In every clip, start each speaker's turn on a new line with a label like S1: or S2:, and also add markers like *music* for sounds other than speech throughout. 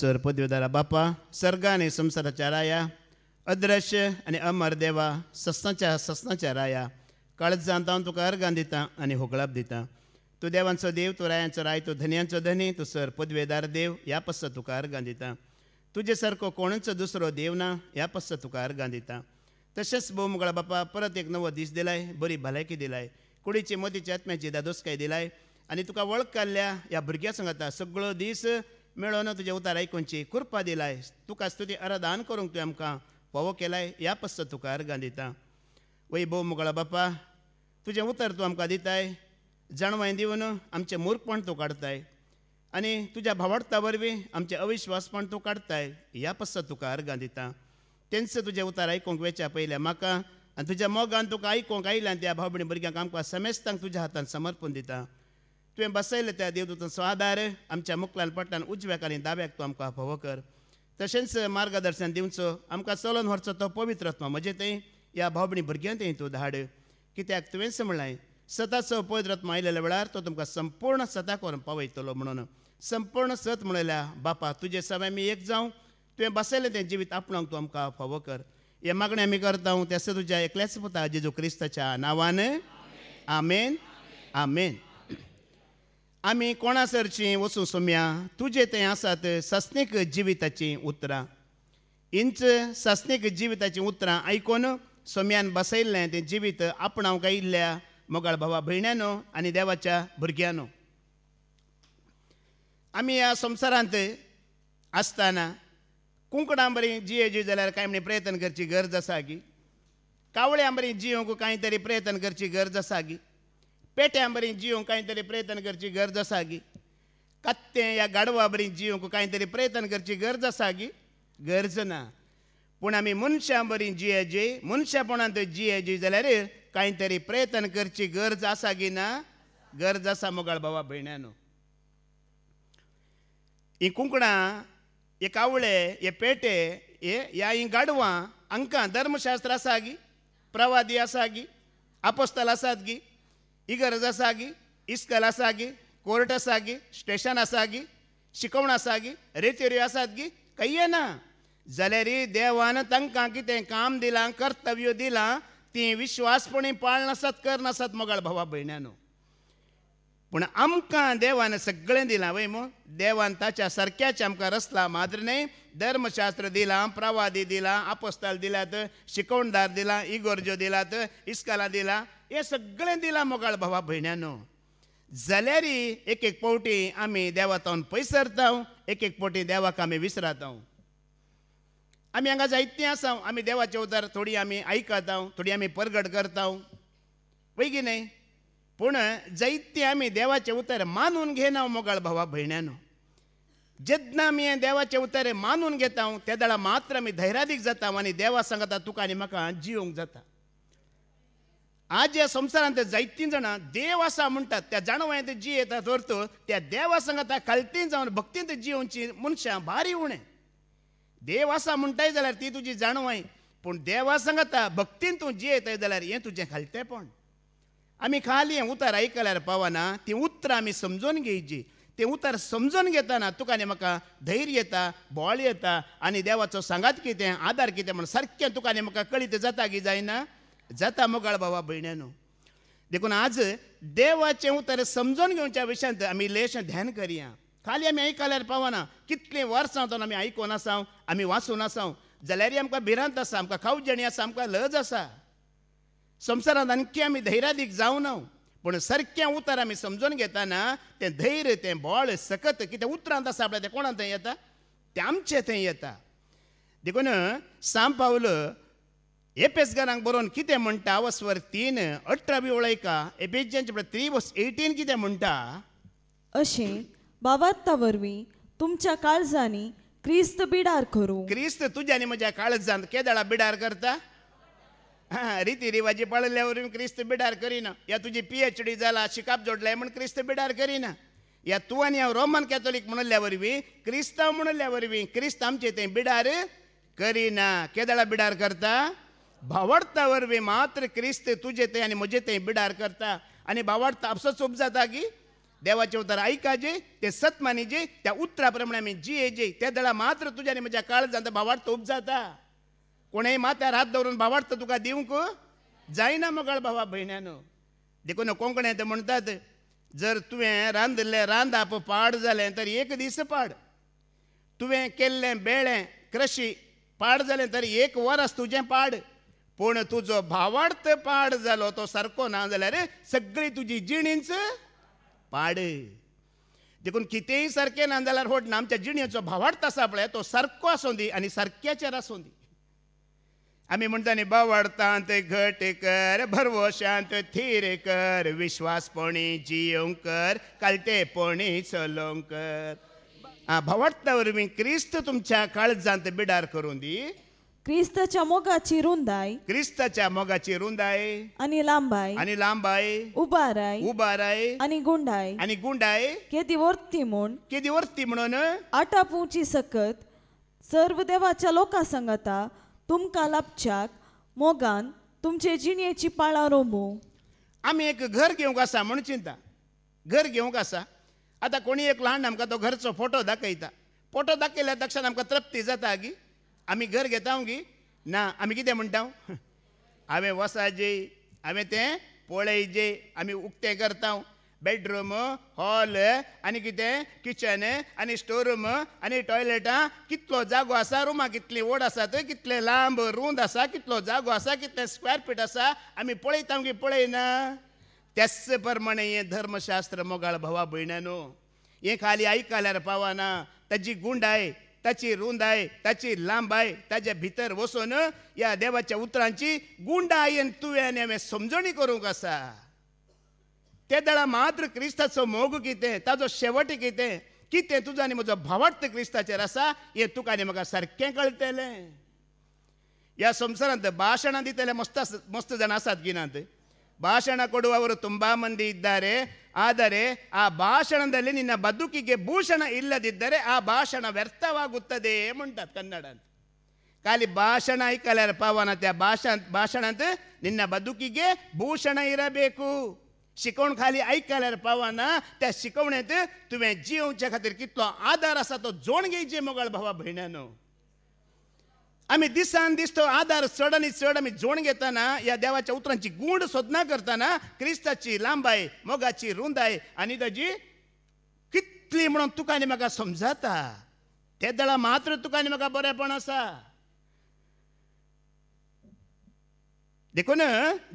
S1: Sir पदवीधरा बापा आणि संसाराच्या राया अदृश्य आणि अमर देवा सस्तांच्या सस्तांच्या राया काळजांत हांव तुका आणि दिता आनी होकळाप दिता तूं देवांचो देव तू रायांचो राय तू धन्यांचो धनी तू सर पदवेदार देव या पस्त तुका अर्घान दिता तुजे सारको कोणचो दुसरो देव ना ह्या पस्त तुका अर्घान दिता तशेंच भोवमुगळा बापा परत एक नवो दीस दिलाय बरी भलायकी दिलाय कुडीची मोतीची आत्म्याची दादोसकाय दिलाय आणि तुका वळख काढल्या या भुरग्या संगाता सगळो दीस मेळोवन तुझ्या उतार कोणची कृपा दिलाय तुका स्तुती अरदान करूंक तुवें आमकां फोव केलाय ह्या पस्त तुकार दिता वैभव मुगळा बापा तुजें उतर तूं आमकां दिताय जाणवाय दिवन आमचें मूर्खपण तूं काडताय आनी तुज्या भावार्था वरवीं आमचें अविश्वासपण तूं काडताय ह्या पस्त तुका अर्गां दिता तेंच तुजें उतार आयकूंक वेच्या पयल्या म्हाका आनी तुज्या मोगान तुका आयकूंक आयल्यान त्या भयणी भुरग्यांक आमकां समेस्तांक तुज्या हातान समर्पण दिता तुवें बसयलें त्या सो आदार आमच्या मुखलाल पडटान उजव्याक आनी दाव्याक तूं आमकां फोव कर तशेंच मार्गदर्शन दिवचो आमकां चलोवन व्हरचो तो पवित्र आत्मा म्हजे थंय ह्या भावणी भुरग्यां थंय तूं धाड कित्याक तुवेंच म्हणलें सदांचो पवित्र आत्मा आयलेल्या वेळार तो तुमकां संपूर्ण सता करून पावयतलो म्हणून संपूर्ण सत म्हणल्या बापा तुजे सवाय आमी एक जावं तुवें बसयलें तें जिवीत आपणाक तूं आमकां फावो कर हे मागणें आमी करता हांव त्या तुज्या एकल्याच पुता जेजू क्रिस्ताच्या नांवान आमेन आमेन आमी कोणा सरची सोम्या तुझे ते आसात सस्नेक जिविताचीं उतरां इंच सस्नेक जिविताचीं उतरां आयकून सोम्यान बसयल्लें तें जिवीत आपणाव गायिल्ल्या मोगाळ भावा भयण्यानो आनी देवाच्या भुरग्यानो आमी ह्या संवसारांत आसताना कुंकणां बरी जी जाल्यार कांय म्हणजे प्रयत्न करची गरज आसा गी कावळ्यां बरी जियोंक कांय तरी प्रयत्न करची गरज आसा गी पेट्या बरी जिवंक कांय तरी प्रयत्न करची गरज आसा गी कत्तें या गाडवा बरी जिवंक कांय तरी प्रयत्न करची गरज आसा गी गरज ना पूण आमी मनशां बरी जिये जी मनशापणान थंय जिये जी जाल्यार कांय तरी प्रयत्न करची गरज आसा गी ना गरज आसा मोगाळ भावा भयण्यानो ही कुंकणां हे कावळे हे पेटे हे या ही गाडवां हांकां धर्मशास्त्र आसा गी प्रवादी आसा गी आपोस्तल आसात गी ಈ ರಜಾಸಾಗಿ शिकवण ಕಲಾಸಾಗಿ ಕೋರ್ಟಸಾಗಿ ಸ್ಟೇಷನಾಸಾಗಿ शिकवणासागी रेती काही आहे ना जाल्यार देवान तांकां कितें काम दिलां कर्तव्य दिलां ती विश्वासपणी पाळनासत करनासत मोगाळ भावा भयण्यानो पूण आमकां देवान सगळें दिलां वय मो देवान ताच्या सारक्याचें आमकां रसला मात्र न्ही धर्मशास्त्र दिलां प्रवादी दिलां आपस्ताल दिलात शिकवणदार दिला इगोर्जो दिलात इस्काला दिला हे सगळें दिलां मोगाळ भावा भयण्यानो जाल्यारी एक एक पावटी आमी देवा तावन एक एक फावटी देवाक आमी विसरता आमी हांगा जायतीं आसा आमी देवाचे उतर थोडी आमी आयकता थोडी आमी परगड करता पैकी की न्हय पूण जायते आमी देवाचे उतर मानून घेना मोगाळ भावा भयण्यानो जेन्ना आमी हे देवाचे उतर मानून घेता त्या दळा मात्र आमी धैर्यादीक जाता आनी देवा सांगता तुका आनी म्हाका जिवंक जाता आज या संसारात जाय तीन जाणां देव आसा म्हणटात त्या जी जी तर दवरतो त्या देवा त्या जाऊन जावन भक्तींत जीवची मनशां भारी उणें देव आसा म्हणटाय जाल्यार ती तुजी जाणवाय पूण देवा सांगता भक्तीन तूं येताय जाल्यार हें तुजें खालतेपण आमी खाली हें उतर आयकल्यार पावना तीं उतरां आमी समजून घेयची तें उतर समजून घेताना तुका आनी म्हाका धैर्य येता बोळ येता आनी देवाचो सांगात कितें आदार कितें म्हण सारकें तुका आनी म्हाका कळीत जाता की जायना जाता मोगाळ बाबा भयण्यानो देखून आज देवाचे उतर समजून घेवच्या विशयांत आम्ही लेश ध्यान करया खाली आमी आयकल्यार पावना कितलीं वर्सां तो आमी आयकून आसा आमी वाचून आसा जाल्यारय आमकां भिरांत आसा आमकां खावजणी आसा आमकां लज आसा संवसारांत आणखी आमी धैर्यादीक जावं ना पूण सारकें उतर आमी समजून घेताना तें धैर्य तें बोळ सकत कितें उतरांत आसा आपल्या तें कोणा थंय येता तें आमचें थंय येता देखून सांब पावलो एपेसगारांक बरोवन कितें म्हणटा वस्वर तीन अठरावी बी एपेजांचे प्रत त्री वस एटीन
S2: कितें म्हणटा अशें बावात्ता वरवीं तुमच्या काळजांनी क्रिस्त बिडार करूं क्रिस्त तुज्यानी म्हज्या काळजांत केदळा बिडार करता
S1: रिती रिवाजी वरवीं क्रिस्त बिडार करिना या तुजी पी एच डी जाला शिकाप जोडलाय म्हण क्रिस्त बिडार करिना या तूं आनी हांव रोमन कॅथोलीक म्हणल्या वरवीं क्रिस्तांव म्हणल्या वरवीं क्रिस्त आमचे तें बिडार करिना केदळा बिडार करता भावडता वरवे मात्र क्रिस्त तुझे ते आणि म्हजे ते बिडार करता आणि भावार्थ आपसच सोप जाता की देवाचे उतार जे ते सतमानी जे त्या उत्तराप्रमाणे आम्ही जी जे त्या दळा मात्र तुझ्या आणि माझ्या काळ जाता भावार्थ उप जाता कोणाही माथ्यार हात दवरून भावार्थ तुका दिवंक जायना मगळ भावा भयण्यानो देखून कोंकणे ते म्हणतात जर तुवें रांदले रांदाप पाड झाले तर एक दीस पाड तुवें केल्लें बेळें क्रशी पाड जालें तर एक वरस तुजें पाड पूण तुजो भावार्थ पाड जालो तो सारको ना जाल्यार सगळी तुजी जिणींच पाड देखून कितेंय सारकें ना जाल्यार ना आमच्या जिणेचो भावार्थ आसा पळय तो सारको आसूं दी आनी सारक्याचेर आसूं दी आमी म्हणटा न्ही बवडतांत घट कर भरवशांत थीर कर विश्वासपणी जियोंक कर कालतेपणी चलोंक कर वरवीं
S2: क्रिस्त तुमच्या काळजांत बिडार करून दी क्रिस्ताच्या मोगाची रुंदाय क्रिस्ताच्या मोगाची रुंदाय आणि लांबाय आणि लांबाय उबाराय उबाराय आणि गुंडाय आणि गुंडाय केदी वरती म्हूण केदी वरती म्हणून आटापूची सकत सर्व देवाच्या लोकां सांगता तुमकां लाभच्याक मोगान तुमचे जिणेची पाळां रोमो आम्ही एक घर घेवंक आसा म्हणून चिंता
S1: घर घेवंक आसा आतां कोणी एक ल्हान आमकां तो घरचो फोटो दाखयता फोटो दाखयल्या तक्षण आमकां तृप्ती जाता की आमी घर घेता की ना आम्ही कितें म्हणटा *laughs* हांवें वसाजे हांवें ते जे आम्ही उक्तें करता बेडरूम हॉल आणि कितें किचन आणि स्टोरूम आणि आनी टॉयलेटां कितलो जागो असा रुमा कितली ओढ आसा थंय कितलें लांब रूंद असा कितलो जागो असा कितले स्क्वेअर फीट असा आम्ही पळयता की पळयना त्याच प्रमाणे हें धर्मशास्त्र मोगाळ भावा भयण्यानो हे खाली आयकल्यार पावना गुंड आहे त्याची रुंद आहे त्याची लांब आहे त्याच्या भितर वसून या देवाच्या उतरांची गुंड आहे आणि हांवें समजणी करूंक आसा ते दळा मात्र क्रिस्ताचो मोग कितें ताजो शेवट कितें कितें तुजो आनी म्हजो भावार्थ क्रिस्ताचेर आसा हें तुका आनी म्हाका सारकें कळटलें ह्या संवसारांत भाशणां दितले मस्त मस्त जाणां आसात गिनांत ಭಾಷಣ ಕೊಡುವವರು ತುಂಬ ಮಂದಿ ಇದ್ದಾರೆ ಆದರೆ ಆ ಭಾಷಣದಲ್ಲಿ ನಿನ್ನ ಬದುಕಿಗೆ ಭೂಷಣ ಇಲ್ಲದಿದ್ದರೆ ಆ ಭಾಷಣ ವ್ಯರ್ಥವಾಗುತ್ತದೆ ಮುಂಟ ಕನ್ನಡ ಖಾಲಿ ಭಾಷಣ ಈ ಕಲರ್ ಪವನತೆ ಆ ಭಾಷಣ ಭಾಷಣ ಅಂತ ನಿನ್ನ ಬದುಕಿಗೆ ಭೂಷಣ ಇರಬೇಕು ಶಿಕೋಣ್ ಖಾಲಿ ಐಕಲರ್ ಪವನ त्या शिकवण्यात ತುವೆ ಜೀವಂಚ ಜೀವ कितलो ಆಧಾರ आसा ಜೋಣಗೆ ಜೀ मोगाळ ಭವ आम्ही दिसान दिसतो आधार चढ चढ आम्ही जोड घेताना या देवाच्या उतरांची गुंड सोदना करताना क्रिस्ताची लांबाय मोगाची रुंदाय आणि ताजी कितली म्हणून आणि म्हाका समजाता ते दळा मात्र आणि म्हाका बरेपण आसा देखून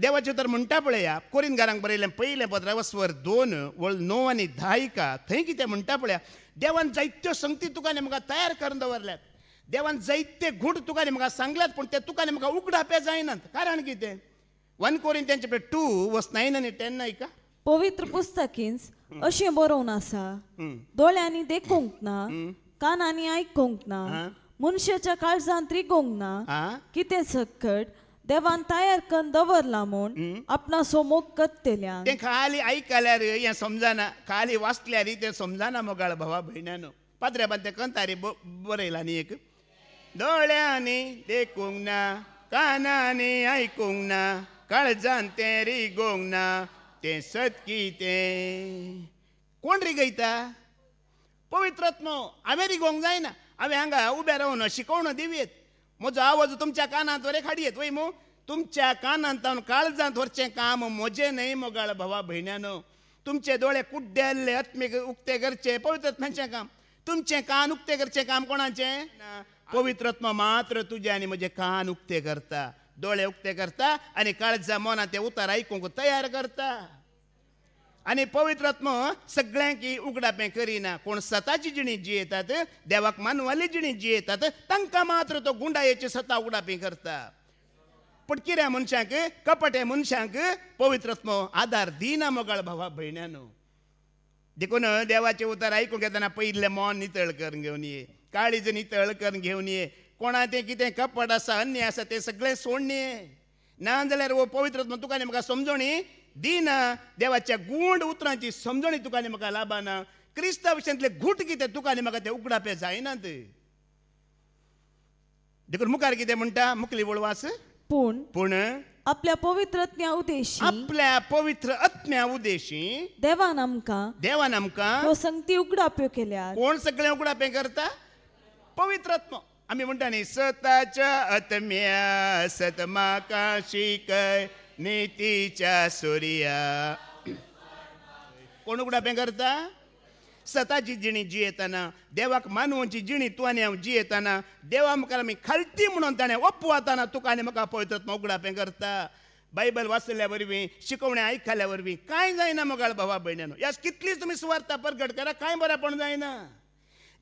S1: देवाचे तर म्हणटा पळया कोरीन घरांक बरयलें पयलें स्वर दोन वळ णव आनी धायिका थंय कितें म्हणटा पळया देवान जायत्यो संगती आनी म्हाका तयार करून दवरल्यात देवान जैते घूट तुका नेमका सांगल्यात पूण ते तुका नेमका उगडापे जायनात कारण
S2: कितें वन कोरीन त्यांच्या कडेन टू वस नायन आनी टेन आयका पवित्र पुस्तकींस अशें बरोवन आसा दोळ्यांनी देखूंक ना कानांनी आयकूंक ना मनशाच्या काळजांत त्रिगोंक ना कितें सकट देवान तयार करून दवरला म्हूण आपणा सो कत्तेल्या ते खाली
S1: ऐकल्यार हे समजाना खाली वाचल्यार ते समजाना मोगाळ भावा भयण्यानो पात्र्या बांद ते कंतारी बरयला न्ही एक डोळ्याने देखूंग ना कानाने आयकूंक ना काळजान ते रिगोंग ना ते सतकी ते कोण रिगयता पवित्रत्म हांवें हो, रिगोंग जायना हांवें हांगा उभे राहून शिकवण दिवयेत म्हजो आवाज तुमच्या कानांत वरे खाडयेत वय मू तुमच्या कानांत काळजांत व्हरचें काम मोजे न्हय मोगाळ भावा भयण्यानो तुमचे दोळे कुड्डेल्ले आत्मीक उक्ते करचे पवित्रत्म्याचें काम तुमचें कान उक्ते करचें काम कोणाचें पवित्रत्व मात्र तुझे आणि म्हणजे कान उक्ते करता डोळे उक्ते करता आणि काळजा मोना ते उतार ऐकूंक तयार करता आणि पवित्रत्म सगळ्यांकी उगडापें करिना कोण सताची जिणी जियेतात देवाक मानवाली जिणी जियेतात तांकां मात्र तो गुंडायेची सता पे करता पण किऱ्या मनशांक कपटे मनशांक पवित्रत्म आधार दिना मोगाळ भावा भयण्यानो देखून देवाचे उतार ऐकूंक घेताना पहिले मन नितळ करून घेऊन ये काळी जनी तळकन घेऊन ये कोणा ते कितें कपट आसा अन्य आसा ते सगळे सोडणे ना जाल्यार हो पवित्र तुका म्हाका समजणी दिना देवाच्या गूंड उतरांची समजणी तुका म्हाका लाबाना क्रिस्ता विशयांतले घुट कितें तुका म्हाका ते उगडापे जायनात
S2: देखून मुखार कितें म्हणटा मुकली वळवास पूण पूण आपल्या पवित्र आत्म्या उद्देशी आपल्या पवित्र आत्म्या उद्देशी देवान आमकां देवान आमकां ह्यो संगती उगडाप्यो केल्या कोण सगळे उगडापे करता
S1: पवित्रत्म आम्ही म्हणतो स्वतःच्या आत्म्या सतमा काशी काय नीतीच्या सूर्या कोण उघडापें करता स्वतःची जिणी जियेताना देवाक मानवांची जिणी आणि हांव जियेताना देवा मुखार आमी खालती म्हणून ताणें ओपवाताना तुका आनी म्हाका पवित्रात्मा उगडापें करता बायबल वाचल्या वरवीं शिकवणे आयकल्या वरवीं कांय जायना मोगाळ भावा भयण्यानो यास कितली तुमी सुवार्था परगट करा कांय बरेंपण जायना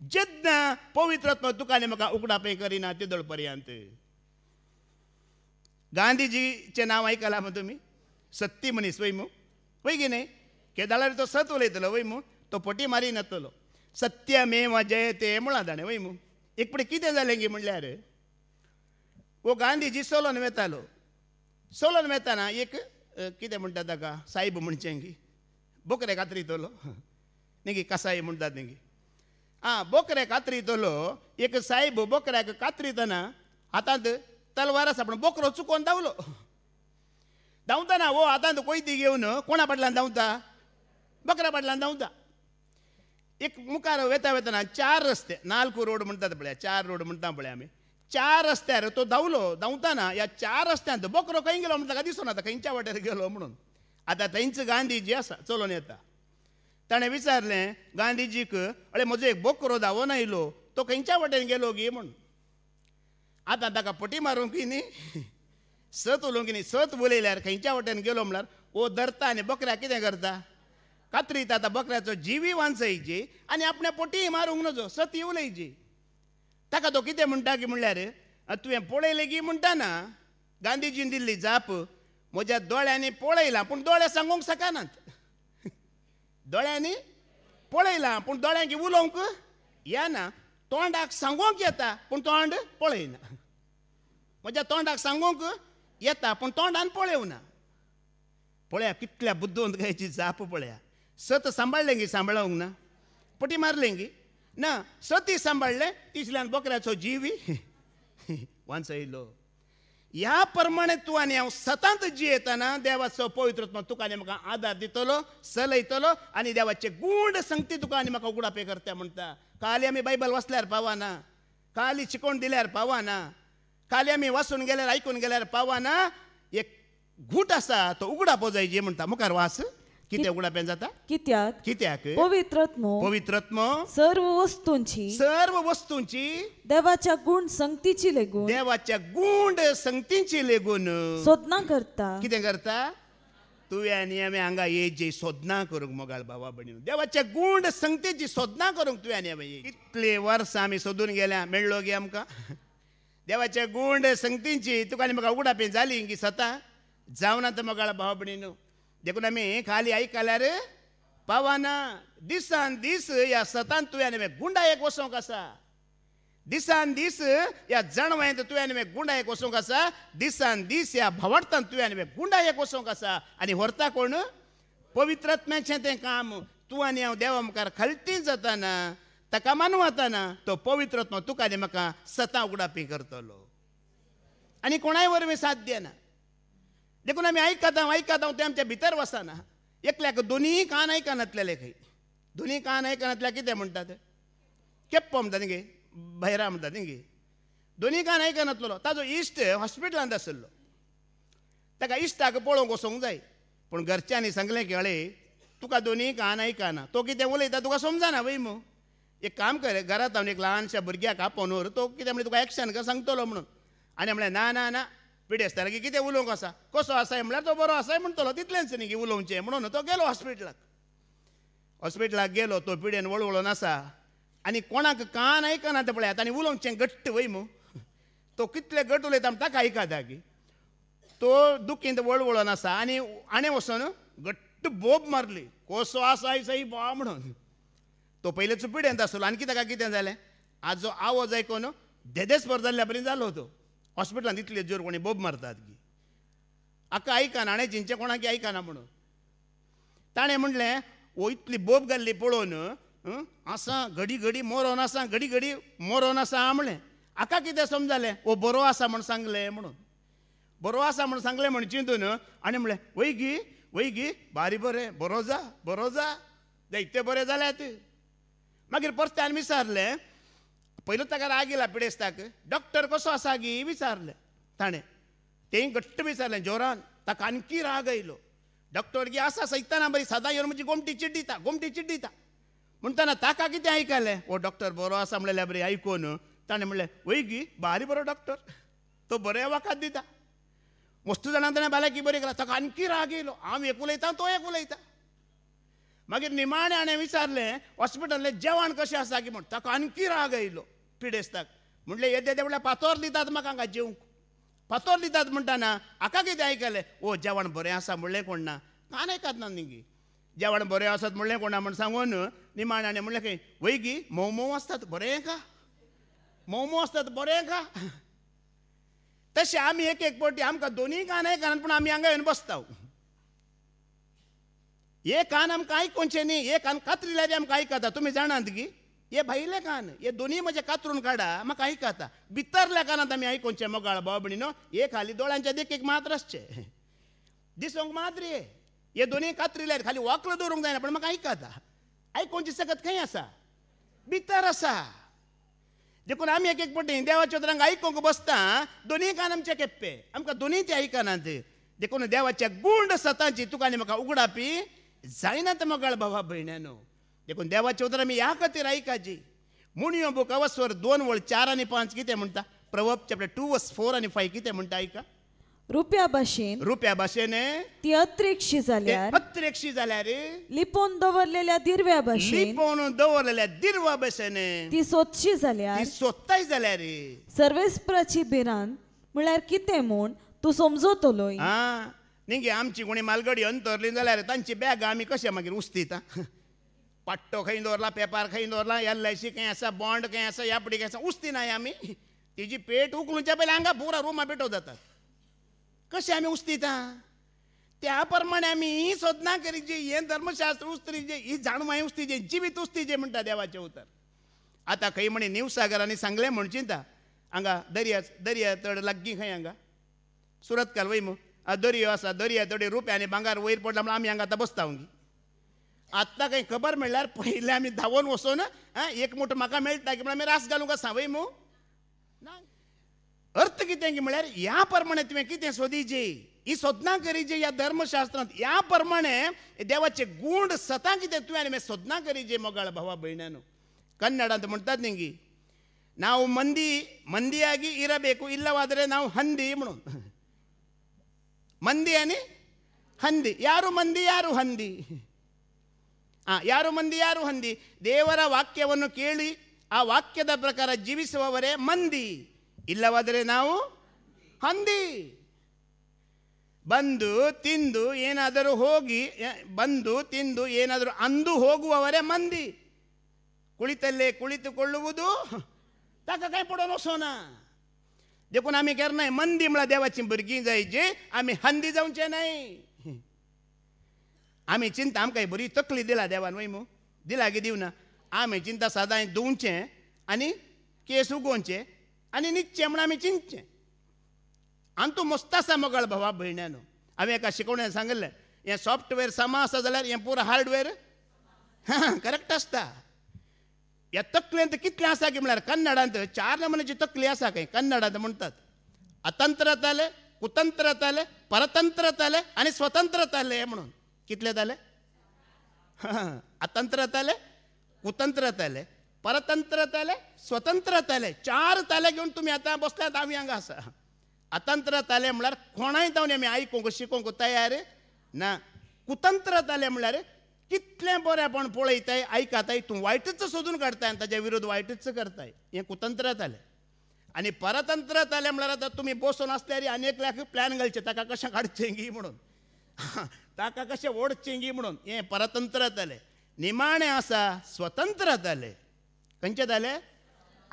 S1: जितना पवित्रत्म उकडा म्हाका उगडापे करिना दोळ पर्यंत गांधीजीचें नांव आयकलां मग तुमी सत्ती मनीस वय मू वय की न्ही केदाळार तो सत उलयतलो वय मू तो पटी मारी नतलो सत्यमेव जयते म्हणला ताणें वय मू एक फुडें कितें जालें गी म्हणल्यार वो गांधीजी सोलोन वेतालो सोलोन वेताना एक कितें म्हणटा ताका साहेब म्हणचें गी बोकरे कातरितलो *laughs* न्ही गे कासाय म्हणटा न्ही Bokerek atritolo, ek saibu bokerek katritana, atant तलवार सापडून बोकरो चुकोन धावलो धावता ना हो आता कोयती घेऊन कोणा फाटल्यान धावता बकरा फाटल्यान धावता एक मुखार वेता वेतना चार रस्ते नाल्कू रोड म्हणतात पळया चार रोड म्हणटा पळया आमी चार रस्त्यार तो धावलो धांवताना ह्या चार रस्त्यांत बकरो खंय गेलो म्हणटा दिसून आता खंयच्या वाट्यार गेलो म्हणून आतां थंयच गांधी जी आसा चलोन येता ताणें विचारलें गांधीजीक अरे म्हजो एक बोकरो धांवोन आयलो तो खंयच्या वटेन गेलो गे म्हूण आतां ताका पटी मारूंक न्ही *laughs* सत उलोवंक न्ही सत उलयल्यार खंयच्या वाटेन गेलो म्हणल्यार ओ धरता आनी बकऱ्या कितें करता कात्रीत आतां बकऱ्याचो जिवी वांचयची आनी आपल्या पोटी मारूंक नजो सती उलयची ताका तो कितें म्हणटा की म्हणल्यार तुवें पळयलें की म्हणटाना गांधीजीन दिल्ली जाप म्हज्या दोळ्यांनी पळयलां पूण दोळे सांगूंक शकनात दोळ्यांनी पळयलां पूण दोळ्यांक उलोवंक येना तोंडाक सांगूंक येता पूण तोंड पळयना म्हज्या तोंडाक सांगूंक येता पूण तोंडान ना पळया कितल्या बुद्धोंत गायची जाप पळया सत सांबाळलें गी सांबाळूंक ना पटी मारलें गी ना सती सांबाळलें तिसल्यान बोकऱ्याचो जीवी वांच ह्या प्रमाणे तू आनी हांव सतत जियेतना देवाचो पवित्रत्व तुका आनी म्हाका आदार दितलो चलयतलो आनी देवाचे गूंड संगती तुका आनी म्हाका उगडापे करता म्हणटा काली आमी बायबल वाचल्यार पावाना काली चिकोण दिल्यार पावाना काली आमी वाचून गेल्यार आयकून गेल्यार पावाना एक घूट आसा तो उगडापो जाय जे म्हणटा मुखार वास कित्याक पेन जाता कित्याक कित्याक
S2: पवित्रत्म पवित्रत्म सर्व वस्तूंची सर्व वस्तूंची देवाच्या गुण संगतीची लेगून देवाच्या गुण संगतीची लेगून सोदना करता कितें करता
S1: तुवें आनी आमी हांगा जे सोदना करूंक मोगाल बाबा भयणीन देवाच्या गुण संगतीची सोदना करूंक तुवें आनी हांवें इतले वर्सां आमी सोदून गेल्या मेळ्ळो गे आमकां देवाच्या गुण संगतींची तुका आनी म्हाका उगडापी जाली की सता जावना तर मोगाळ बाबा भयणीन देखून आम्ही खाली ऐकाल्यार पावाना दिसान दीस या सतान गुंडा मे एक वचोंक आसा दिसान दीस या जणवेंत तुवें मे एक वचोंक आसा दिसान दीस या भवडतान तुवें मे एक वचोंक आसा आनी व्हरता कोण पवित्रात्म्याचें तें काम तूं आनी हांव देवा मुखार खलती जाताना ताका मानवताना तो पवित्रत्म तुका आनी म्हाका सतां उगडापी करतलो आनी कोणाय वरवीं साध्य ना देखून आम्ही ऐकत आहोत ऐकत आहोत ते आमच्या भितर वसाना एकल्याक दोन्ही कान ऐकनातलेले खंय दोन्ही कान ऐकनातल्या कितें म्हणतात केप्प म्हणतात गे भैरा म्हणतात गे दोन्ही कान ऐकनातलो ताजो इश्ट हॉस्पिटलांत आसलो ताका इश्टाक पळोवंक वसोंक जाय पूण घरच्यांनी सांगलें की अळे तुका दोन्ही कान ऐकना तो कितें उलयता तुका समजना वय मू एक काम कर घरांत एक ल्हानशा भुरग्याक आपोवन व्हर तो कितें म्हणजे तुका एक्शन सांगतलो म्हणून आनी म्हळ्यार ना ना ना पिडेस्तार की कितें उलोवंक आसा कसो आसाय म्हणल्यार तो बरो आसाय म्हणटलो तितलेंच न्ही की उलोवचें म्हणून तो गेलो हॉस्पिटलाक हॉस्पिटलाक गेलो तो पिडेन वळवळोन आसा आनी कोणाक कान आयकना ते पळयात आनी उलोवचें घट्ट वय मू तो कितले घट उलयता ताका आयकता की तो दुखींत वळवळून आसा आनी आनी वचून घट्ट बोब मारली कसो आसाय आयसाई बा म्हणून तो पहिलेच पिडेंत आसलो आनी ताका कितें जालें आजो आवाज आयकून भर जाल्ल्या पर्यंत जालो तो हॉस्पिटलान इतले जोर कोणी बोब मारतात की आका आयकना हाणें जिंचे कोणाकी आयकाना म्हणून ताणें म्हणलें वो इतली बोब घाल्ली पळोवन आसा घडी घडी मोरोन आसा घडी घडी मोरोन आसा म्हणलें आका कितें समजालें वो बरो आसा म्हण सांगलें म्हणून बरो आसा म्हण सांगलें म्हण चिंतून आनी म्हणलें वय गी वय गी बारी बरें बरो जा बरो जा जायते बरें जाल्यात मागीर परते आनी विचारलें पयलो ताका येला पिडेस्ताक डॉक्टर कसो आसा गी विचारलें ताणें तें घट्ट विचारलें जोरान ताका आणखी राग आयलो डॉक्टर म्हणजे गी आसा सैताना बरी सदां येवन म्हजी गोमटी चिड्डिता गोमटी चिड्डिता म्हणटना ताका कितें आयकलें हो डॉक्टर बरो आसा म्हणलें बरी आयकून ताणें म्हणलें वय गी बारी बरो डॉक्टर तो बरें वखद दिता मस्त जाणां ताणें की बरी केला ताका आणखी राग येयलो हांव एक उलयता तो एक उलयता मागीर निमाणें हाणें विचारलें हॉस्पिटलांतलें जेवण कशें आसा की म्हण ताका आणखी राग आयलो पिडे डेज ताक म्हटलें येदे पातोर दितात म्हाका हांगा जेवंक पातोर दितात म्हणटाना हाका कितें आयकलें ओ जेवण बरें आसा म्हणलें कोण ना कान आयकात ना निगी जेवण बरें आसत म्हणलें कोणा म्हण सांगून आनी म्हणलें खंय वय गी मोव मोव आसतात बरें का मोव मोव आसतात बरें का तशें आमी एक एक पावटी आमकां दोनीय कान आयकनात पूण आमी हांगा येवन बसता हे कान आमकां आयकोनचें न्ही हे कान लायली आमकां आयकता तुमी जाणात गी हे भाईले कान हे दोन्ही म्हणजे कातरून काडा मग काही काता भितरल्या कानात आम्ही आयकोनचे मोगाळ भाव हे खाली दोळ्यांच्या देखीक मात्रसचे दिसोंक मात्र हे हे दोन्ही कात्रिले खाली वाकलो दवरूंक जायना पण म्हाका आयकता आयकोनची सकत खंय आसा भितर आसा देखून आमी एक एक पटी देवाच्या उतरांक ऐकूंक बसता दोन्ही कान आमचे केप्पे आमकां दोन्ही ते आयकनात देखून देवाच्या गुंड सतांची तुका आनी म्हाका उगडापी जायना तर मोगाळ भावा भयण्यानो देखून देवाचे उतर मी या खातीर आयकाची म्हूण ह्यो बुकावस्वर दोन वळ चार आनी पांच कितें म्हणटा प्रवप चॅप्टर टू वस फोर आनी फायव कितें म्हणटा आयका
S2: रुप्या भाशेन रुप्या भाशेन ती अत्रेक्षी जाल्यार अत्रेक्षी रे लिपोवन दवरलेल्या दिरव्या भाशेन लिपोवन दवरलेल्या दिरव्या भाशेन ती सोदशी जाल्यार ती सोदताय जाल्यार सर्वेस्प्राची भिरान म्हळ्यार कितें म्हूण तूं समजतलोय हां निंगे आमची कोणी मालगडी अंतरली जाल्यार तांची बॅग आमी कशें मागीर उस्तिता
S1: पट्टो खंय दौरला पेपार खंय दौरला एल आय सी खंय आसा बॉन्ड कहीं आसा या पडी कैसा आसा उस्ती ना आमी तिजी पेट उखलूच्या पयलीं हांगा पुरा रुमा पेटो जाता कशें आमी उस्तिता त्या प्रमाणे आमी ही सोदना करीची हें धर्मशास्त्र जे ही जाणवाय जे जिवीत उस्तीचे म्हणटा देवाचें उतर आता खंय म्हणे निवसागरांनी सांगलें म्हण चिंता हांगा दर्या दर्या तड लग्गी खंय हांगा सुरत वय मू दर्यो आसा दर्या तडे रुपया आनी भांगार वयर पडला म्हणून आमी हांगा आता बसता आत्ता काही खबर म्हणल्यार पहिले आमी धावून वचोन एक मोठं म्हाका मेळटा की मी रास घालूंक सावय मू ना अर्थ कितें की म्हळ्यार ह्या प्रमाणे तुवें कितें सोदिजे ही सोदना करीजे ह्या धर्मशास्त्रांत ह्या प्रमाणे देवाचे गूण सदां कितें तुवें सोदना करीजे मोगाळ भावा कन्नडांत म्हणटात ಮುಟ್ಟಾದ मंदी मंदी मंदी ಮಂದಿಯಾಗಿ ಇರಬೇಕು इल्लवादरे नाव हंदी म्हणून *laughs* मंदी आनी हंदी यारू मंदी यारू हंदी ಆ ಯಾರು ಮಂದಿ ಯಾರು ಹಂದಿ ದೇವರ ವಾಕ್ಯವನ್ನು ಕೇಳಿ ಆ ವಾಕ್ಯದ ಪ್ರಕಾರ ಜೀವಿಸುವವರೇ ಮಂದಿ ಇಲ್ಲವಾದರೆ ನಾವು ಹಂದಿ ಬಂದು ತಿಂದು ಏನಾದರೂ ಹೋಗಿ ಬಂದು ತಿಂದು ಏನಾದರೂ ಅಂದು ಹೋಗುವವರೇ ಮಂದಿ ಕುಳಿತಲ್ಲೇ ಕುಳಿತುಕೊಳ್ಳುವುದು ತಕ್ಕ ಪಡೋನು ಸೋನ देखून ನಮಗೆ ಮಂದಿ नाही मन दिमळा देवाची भुरगीं जायची आम्ही जावचे आमी चिंता आमकां बरी तकली दिला देवान वयमू दिला की दिवना आमी चिंता सदांय धुवचें आनी केस उगोवचे आनी न्हिदचें म्हण आमी चिंतचें आनी तूं मस्त आसा मोगाळ भावा भयण्या हांवें एका शिकवण्या सांगलें हें सॉफ्टवेअर समा आसा जाल्यार हें पुरो हार्डवेअर करेक्ट आसता ह्या तकलेंत कितलें आसा की म्हळ्यार कन्नडांत चार नंबराची तकली आसा काय कन्नडांत म्हणटात अतंत्र जाताले कुतंत्र जाताले परतंत्र जाताले आनी स्वतंत्र जाताले म्हणून कितल्यात आले हां *laughs* अतंत्रात आले कुतंत्रात आले परतंत्रात आले स्वतंत्रात चार ताले घेऊन तुम्ही आता बसल्या आमी हांगा आसा अतंत्रात आले म्हणजे कोणाय जाऊन आम्ही आयकूंक शिकूंक तयार ना कुतंत्र म्हणजे कितले कितलें बरेंपण पळयताय ऐकताय तूं वायटच सोदून काढताय आनी त्याच्या विरोध वायटच करताय हे कुतंत्रात आले आणि परतंत्र आले म्हणजे आता तुमी बसून असल्या अनेक लाख प्लॅन घालचे ताका कशा काढचे गी म्हणून *laughs* ताका कशें गी म्हणून हें परतंत्र जाताले निमाणें आसा स्वतंत्र झाले खंयचें जालें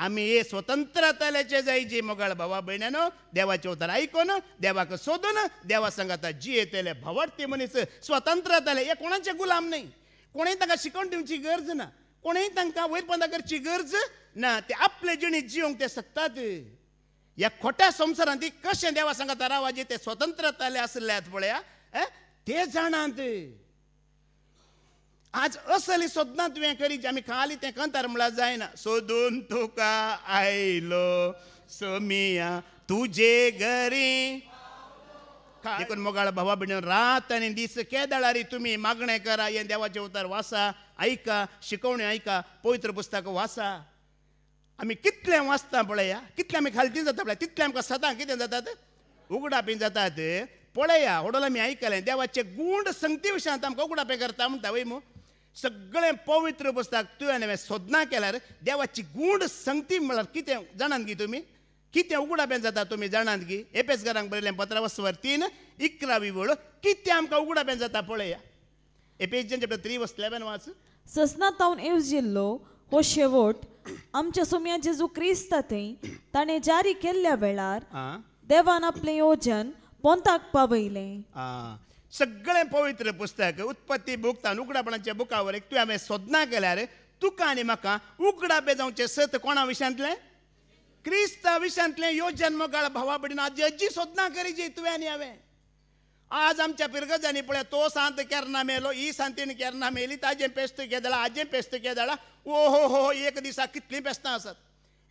S1: आमी हे स्वतंत्र जाताल्याचे जी मोगाळ भावा भयणानो देवाचे उतर आयकून देवाक सोदून देवा सांगाता जी येतले ते मनीस स्वतंत्र जाताले हे कोणाचे गुलाम न्हय कोणेंय तांकां शिकवण दिवची गरज ना कोणेंय तांकां पंदा करची गरज ना ते आपले जिणी जिवंक ते सकतात ह्या खोट्या संवसारांत कशें देवा सांगाता रावाजी ते स्वतंत्र जाताले आसले पळया ते जाणात आज असले सोदना तुवें जे आमी खाली ते कंतार म्हळ्यार जायना सोदून तुका आयलो सोमिया तुजे घरी देखून मोगाळ भावा भयण रात आनी दीस केदळारी तुमी मागणे करा हे देवाचे उतार वासा आयका शिकवणी आयका पवित्र पुस्तक वासा आमी कितले वाचता पळया कितले आमी खालती जाता पळय तितलें आमकां सदां कितें जातात बी जातात पळया होडोल आमी आयकलें देवाचे गूंड संगती विशयांत आमकां उगडापें करता म्हणटा वय मू सगळें पवित्र पुस्तक तुवें हांवें सोदना केल्यार देवाची गूण संगती म्हळ्यार कितें जाणात गी तुमी कितें उगडापें जाता तुमी जाणात गी एपेसकारांक बरयलें पत्रावस्वर तीन
S2: इकरावी वळ कितें आमकां उगडापें जाता पळया Ephesians chapter three verse eleven वाच सस्ना येवज जिल्लो हो शेवट आमच्या सोम्या जेजू क्रिस्त थंय ताणें जारी केल्ल्या वेळार देवान आपलें योजन पोंताक पावयले
S1: सगळें पवित्र पुस्तक उत्पत्ती तान उगडापणाच्या बुकावर एक तुवें हांवें सोदना केल्यार तुका आनी म्हाका उगडापे जावचें सत कोणा विशांतलें क्रिस्ता विशांतलें यो काळ भावा बडीन आजी अज्जी सोदना करीची तुवें आनी हांवें आज आमच्या पिरगजांनी पळय तो सांत केरना मेलो ही सांतीन केरना मेली ताजें पेस्त केदळा आजें पेस्त केदळा ओ हो हो एक दिसा कितलीं बेस्तां आसात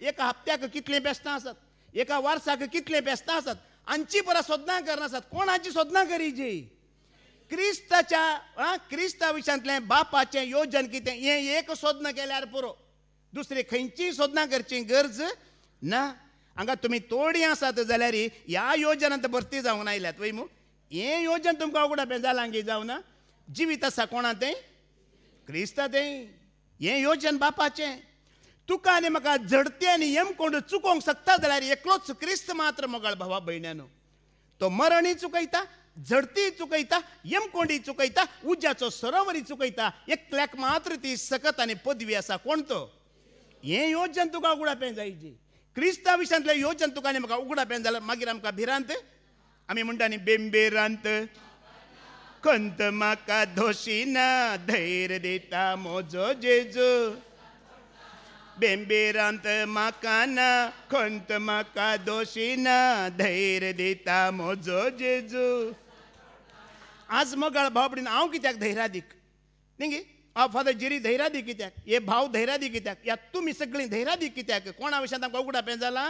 S1: एका हप्त्याक कितलीं बेस्तां आसात एका वर्साक कितलीं बेस्तां आसात ಅಂಚಿ ಪರ ಸೊದ್ನಾಕರಣ करनासात कोणाची सोदना जी क्रिस्ताच्या आ क्रिस्ता विषयातले बापाचें योजन कितें हें एक सोदना केल्यार पुरो दुसरी खंयची सोदना करची गरज ना हांगा तुमी तोडी आसात जाल्यार ह्या योजनांत भरती जावंक आयल्यात वय मू हें योजन तुमकां उगडा जालांगी जावं ना जिवीत आसा कोणा तें क्रिस्ता तें हें योजन बापाचें तुका आनी म्हाका झडते आनी यम कोण चुकोवंक शकता जाल्यार एकलोच क्रिस्त मात्र मोगाळ भावा भयण्यानो तो मरणी चुकयता झडती चुकयता यमकोंडी चुकयता उज्याचो सरोवरी चुकयता एकल्याक मात्र ती सकत आनी पदवी आसा कोण तो हे योजन तुका उगडापें जायची क्रिस्ता विशयांतले योजन तुका आनी म्हाका उगडापें जाल्यार मागीर आमकां भिरांत आमी म्हणटा न्ही बेंबेरांत खंत म्हाका धोशी ना धैर्य देता मोजो जेजू माका ना खंत माका ना धैर्य दिता मोजो जेजू आज मगाळ भाव हा हांव कित्याक धैरादीक न्ही गे हांव फादर जिरी धैरादी कित्याक हे भाव धैरादी कित्याक या तुमी सगळी धैरादी कित्याक कोणा विशयान तांकां पेन जाला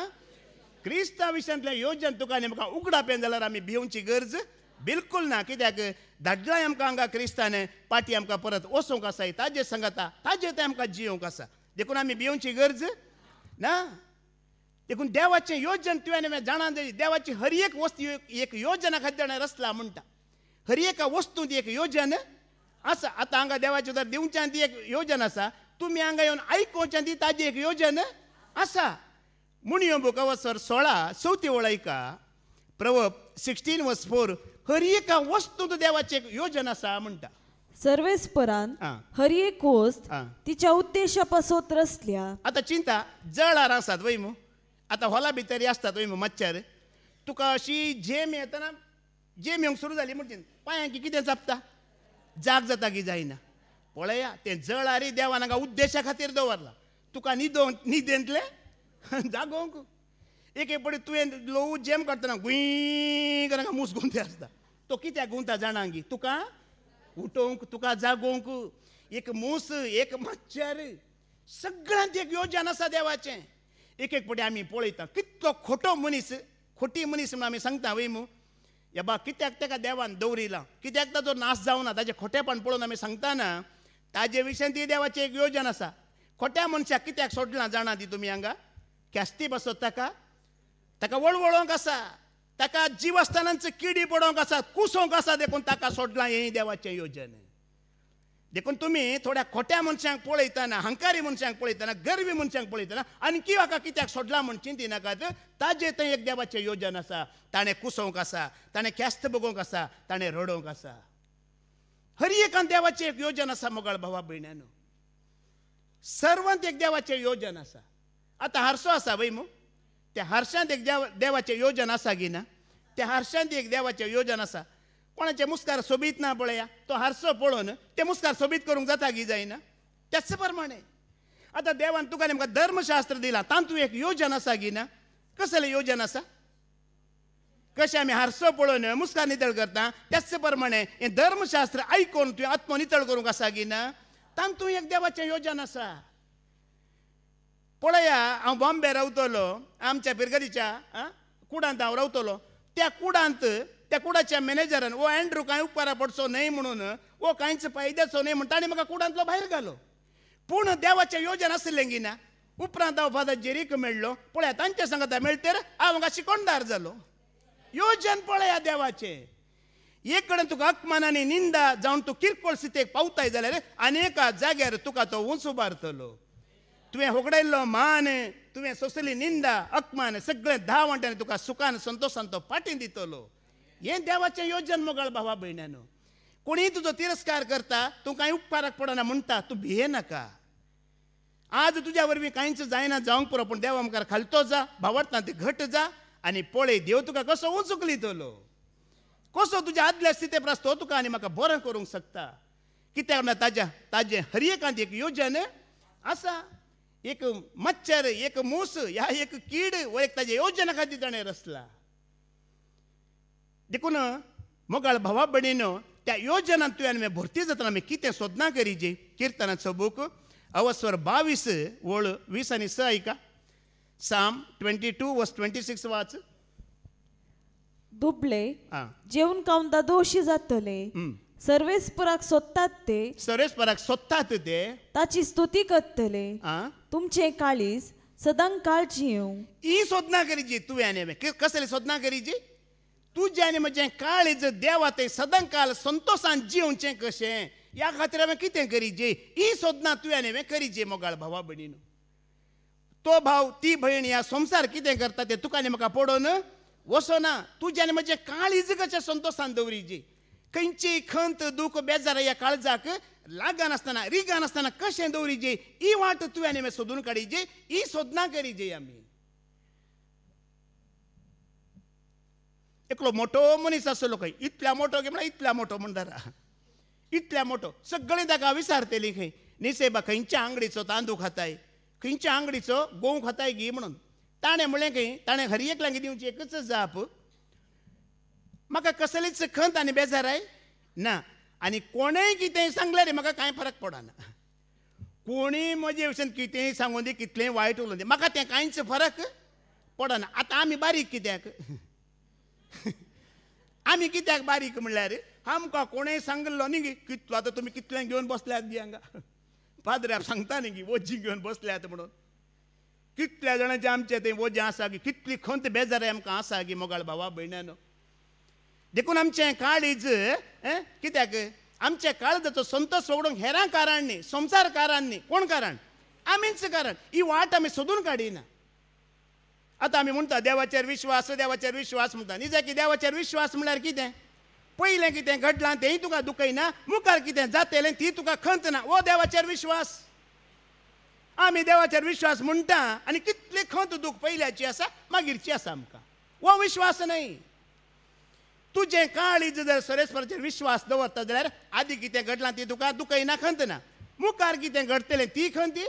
S1: क्रिस्ता विशयांतल्या योजन तुका आनी म्हाका पेन जाल्यार आमी भिवची गरज बिलकुल ना कित्याक धाडलाय आमकां हांगा क्रिस्तान पाटी आमकां परत वचूंक आसा ताजे सांगता ताजे ते आमकां जियोंक आसा देखून आमी भियोवची गरज ना देखून देवाचे योजन तुवें हांवें जाणां देवाची हर एक वस्तू एक योजना खातीर रचला म्हणटा हर एका वस्तूंत एक योजन आसा आतां हांगा देवाचे उतर दिवच्यान ती एक योजन आसा तुमी हांगा येवन आयकोवच्यान ती ताजी एक योजन आसा म्हणयो बुकावसर सोळा चवथी वळयका प्रवप सिक्स्टीन वस फोर हर एका वस्तूंत देवाची एक योजन आसा म्हणटा
S2: सर्वेस्परान हरिये कोस्त तिच्या हा. तिच्या
S1: रसल्या आता चिंता जळारां आसात वै मू आतां हॉला भितर आसतात वै मच्छर तुका अशी झेम येतना झेम येवंक सुरू जाली म्हणजे चिंता की कितें जपता जाग जाता की जायना पळया तें जळारी देवान उद्देशा खातीर दवरला तुका न्हिदो न्हिदेंतले *laughs* जागोंक एक एक पडी तुवें लोव जेम करतना गुई हांगा मूस गुंते असता तो कित्याक गुंता जाणांगी तुका उठोंक तुका जागोवंक एक मूस एक मच्छर सगळ्यांत एक योजन आसा देवाचें एक एक पटी आमी पळयता कितलो खोटो मनीस खोटी मनीस म्हणून आमी सांगता वय हे बा कित्याक ताका देवान दवरिला कित्याक ताजो नाश ना ताजें खोटेपण पळोवन आमी सांगताना ताजे विशयन ती देवाची एक योजन आसा खोट्या मनशाक कित्याक सोडलां जाणा ती तुमी हांगा कॅस्ती बसत ताका ताका वळवळोंक आसा ताका जीवस्थानांचे किडी पडोंक आसा कुसोंक आसा देखून ताका सोडला हे देवाचे योजन देखून तुम्ही थोड्या खोट्या मनशांक पळयतना हंकारी मनशांक पळयतना गर्वी मनशांक पळयतना आणखी वाका कित्याक सोडला म्हण चिंतिनाकात ताजे थंय एक देवाचें योजन आसा ताणें कुसोंक आसा ताणें ख्यास्त भोगोंक आसा ताणें रडोवंक आसा हर एकान देवाचें एक योजन आसा मोगाळ भावा भयण्यानो सर्वंत एक देवाचें योजन आसा आतां हारसो आसा वै मू त्या हारशांत एक देव देवाचें योजन आसा की ना त्या हारशांत एक देवाचे योजन असा कोणाचे मुस्कार सोबीत ना पळया तो हारसो पळोवन ते मुस्कार सोबीत करूंक जाता की जायना त्याच प्रमाणे आता देवान तुका धर्मशास्त्र दिला तांतू एक योजन असा की ना कसलें योजन असा कशें आमी हारसो पळोवन मुस्कार नितळ करता त्याच प्रमाणे हें धर्मशास्त्र आयकून तुवें आत्म नितळ करूंक आसा की ना तांतू एक देवाचें योजन आसा पळया हांव बॉम्बे रावतलो आमच्या पिरगरीच्या कुडांत हांव रावतलो त्या कुडांत त्या कुडाच्या मॅनेजरान वो अँड्रू कांय उपकारा पडचो न्हय म्हणून वो कांयच फायद्याचो न्हय म्हण ताणें म्हाका कुडांतलो भायर घालो पूण देवाचें योजना आसलें की ना उपरांत हांव फादर जेरीक मेळ्ळो पळया तांच्या सांगता मेळटर हांव म्हाका शिकोणदार जालो योजन पळया देवाचे एक कडेन तुका अकमानाने निंदा जावन तूं किरकोळ स्थितीक पावताय जाल्यार आनी एका जाग्यार तुका तो उंच उबारतलो तुवें होगडायल्लो मान तुवें सोंसली निंदा अकमान सगळें धा वांट्यान तुका सुखान संतोषान तो फाटीं दितलो हें देवाचें योजन मोगाळ भावा कुणी कोणीय तुजो तिरस्कार करता तूं कांय उपकाराक पडना म्हणटा तूं नाका आज तुज्या वरवीं कांयच जायना जावंक पुरो पूण देवा मुखार खालतो जा भावार्थना ते घट जा आनी पळय देव तुका कसो उंचुकली लितलो कसो तुज्या आदल्या स्थिते प्रास तो हो तुका आनी म्हाका बरो करूंक शकता कित्याक ताजे ताज्या ताजें हर एकांत एक योजन आसा एक मच्छर एक मूस ह्या एक कीड व एक ताजे योजना खातीर ताणें रचला देखून मोगाळ भावा बणीन त्या योजना तुवें भरती जाताना आमी कितें सोदना जी किर्तनाचो बूक अवस्वर बावीस ओळ वीस आनी स ऐका साम twenty two verse twenty six वाच
S2: दुबले जेवण कावंता दोशी जातले सर्वेस्पराक सोदतात ते सर्वेस्पराक सोदतात ते ताची स्तुती करतले तुमचे काळीज सदां काळची येऊ ही सोदना करीची तुवें हांवें कसली सोदना करीची तुजें आनी म्हजें काळीज देवा
S1: ते सदां काळ संतोषान जिवचें कशें ह्या खातीर हांवें कितें करीची ही सोदना तुवें आनी हांवें करीची मोगाळ भावा भयणीन तो भाव ती भयण ह्या संसार कितें करता ते तुका आनी म्हाका पडोन वसोना ना तुजें आनी म्हजें काळीज कशें संतोषान जी खंयची खंत दुख बेजार या काळजाक लागा नासतना रिगा नासतना कशें दवरिजे ही वाट तुवें आमी सोदून काडिजे ही सोदना करिजे आमी एकलो मोठो मनीस आसलो खंय इतल्या मोठो गे म्हणल्यार इतल्या मोठो म्हणटारा इतल्या मोठो सगळें ताका विसारतेली खंय निसेबा खंयच्या आंगडीचो तांदूळ खाताय खंयच्या आंगडीचो गोव खाताय गी म्हणून ताणें म्हणलें खंय ताणें हरियेक लागीं दिवची एकच जाप म्हाका कसलीच खंत आनी बेजाराय ना आनी कोणेय कितेंय सांगलें रे म्हाका कांय फरक पडना कोणी म्हजे भशेन कितेंय सांगून दी कितलेंय वायट उलोवन दी म्हाका तें कांयच फरक पडना आतां आमी बारीक कित्याक आमी कित्याक बारीक म्हणल्यार आमकां कोणेंय सांगलो न्ही गे कितलो आतां तुमी कितलें घेवन बसल्यात गे हांगा पाद्र्याक सांगता न्ही गे वजी घेवन बसल्यात म्हणून कितल्या जाणांचे आमचे ते वजें आसा गे कितली खंत बेजार आमकां आसा गी मोगाळ भावा भयण्यानो देखून आमचें काळीज कित्याक आमचे काळजाचो संतोष वगडूंक हेरां कारण न्ही संसार कारण न्ही कोण कारण आमीच कारण ही वाट आमी सोदून काडिना आतां आमी म्हणटा देवाचेर विश्वास देवाचेर विश्वास म्हणटा न्ही जाय की देवाचेर विश्वास म्हळ्यार कितें पयलें कितें घडलां तेंय तुका दुखयना मुखार कितें जातलें ती तुका खंत ना हो देवाचेर विश्वास आमी देवाचेर विश्वास म्हणटा आनी कितली खंत दूख पयल्याची आसा मागीरची आसा आमकां हो विश्वास न्हय तुजें काळीज जर सरेस्वराचेर विश्वास दवरता जाल्यार आदी कितें घडलां ती तुका दुखयना खंत ना मुखार कितें घडटलें ती खंती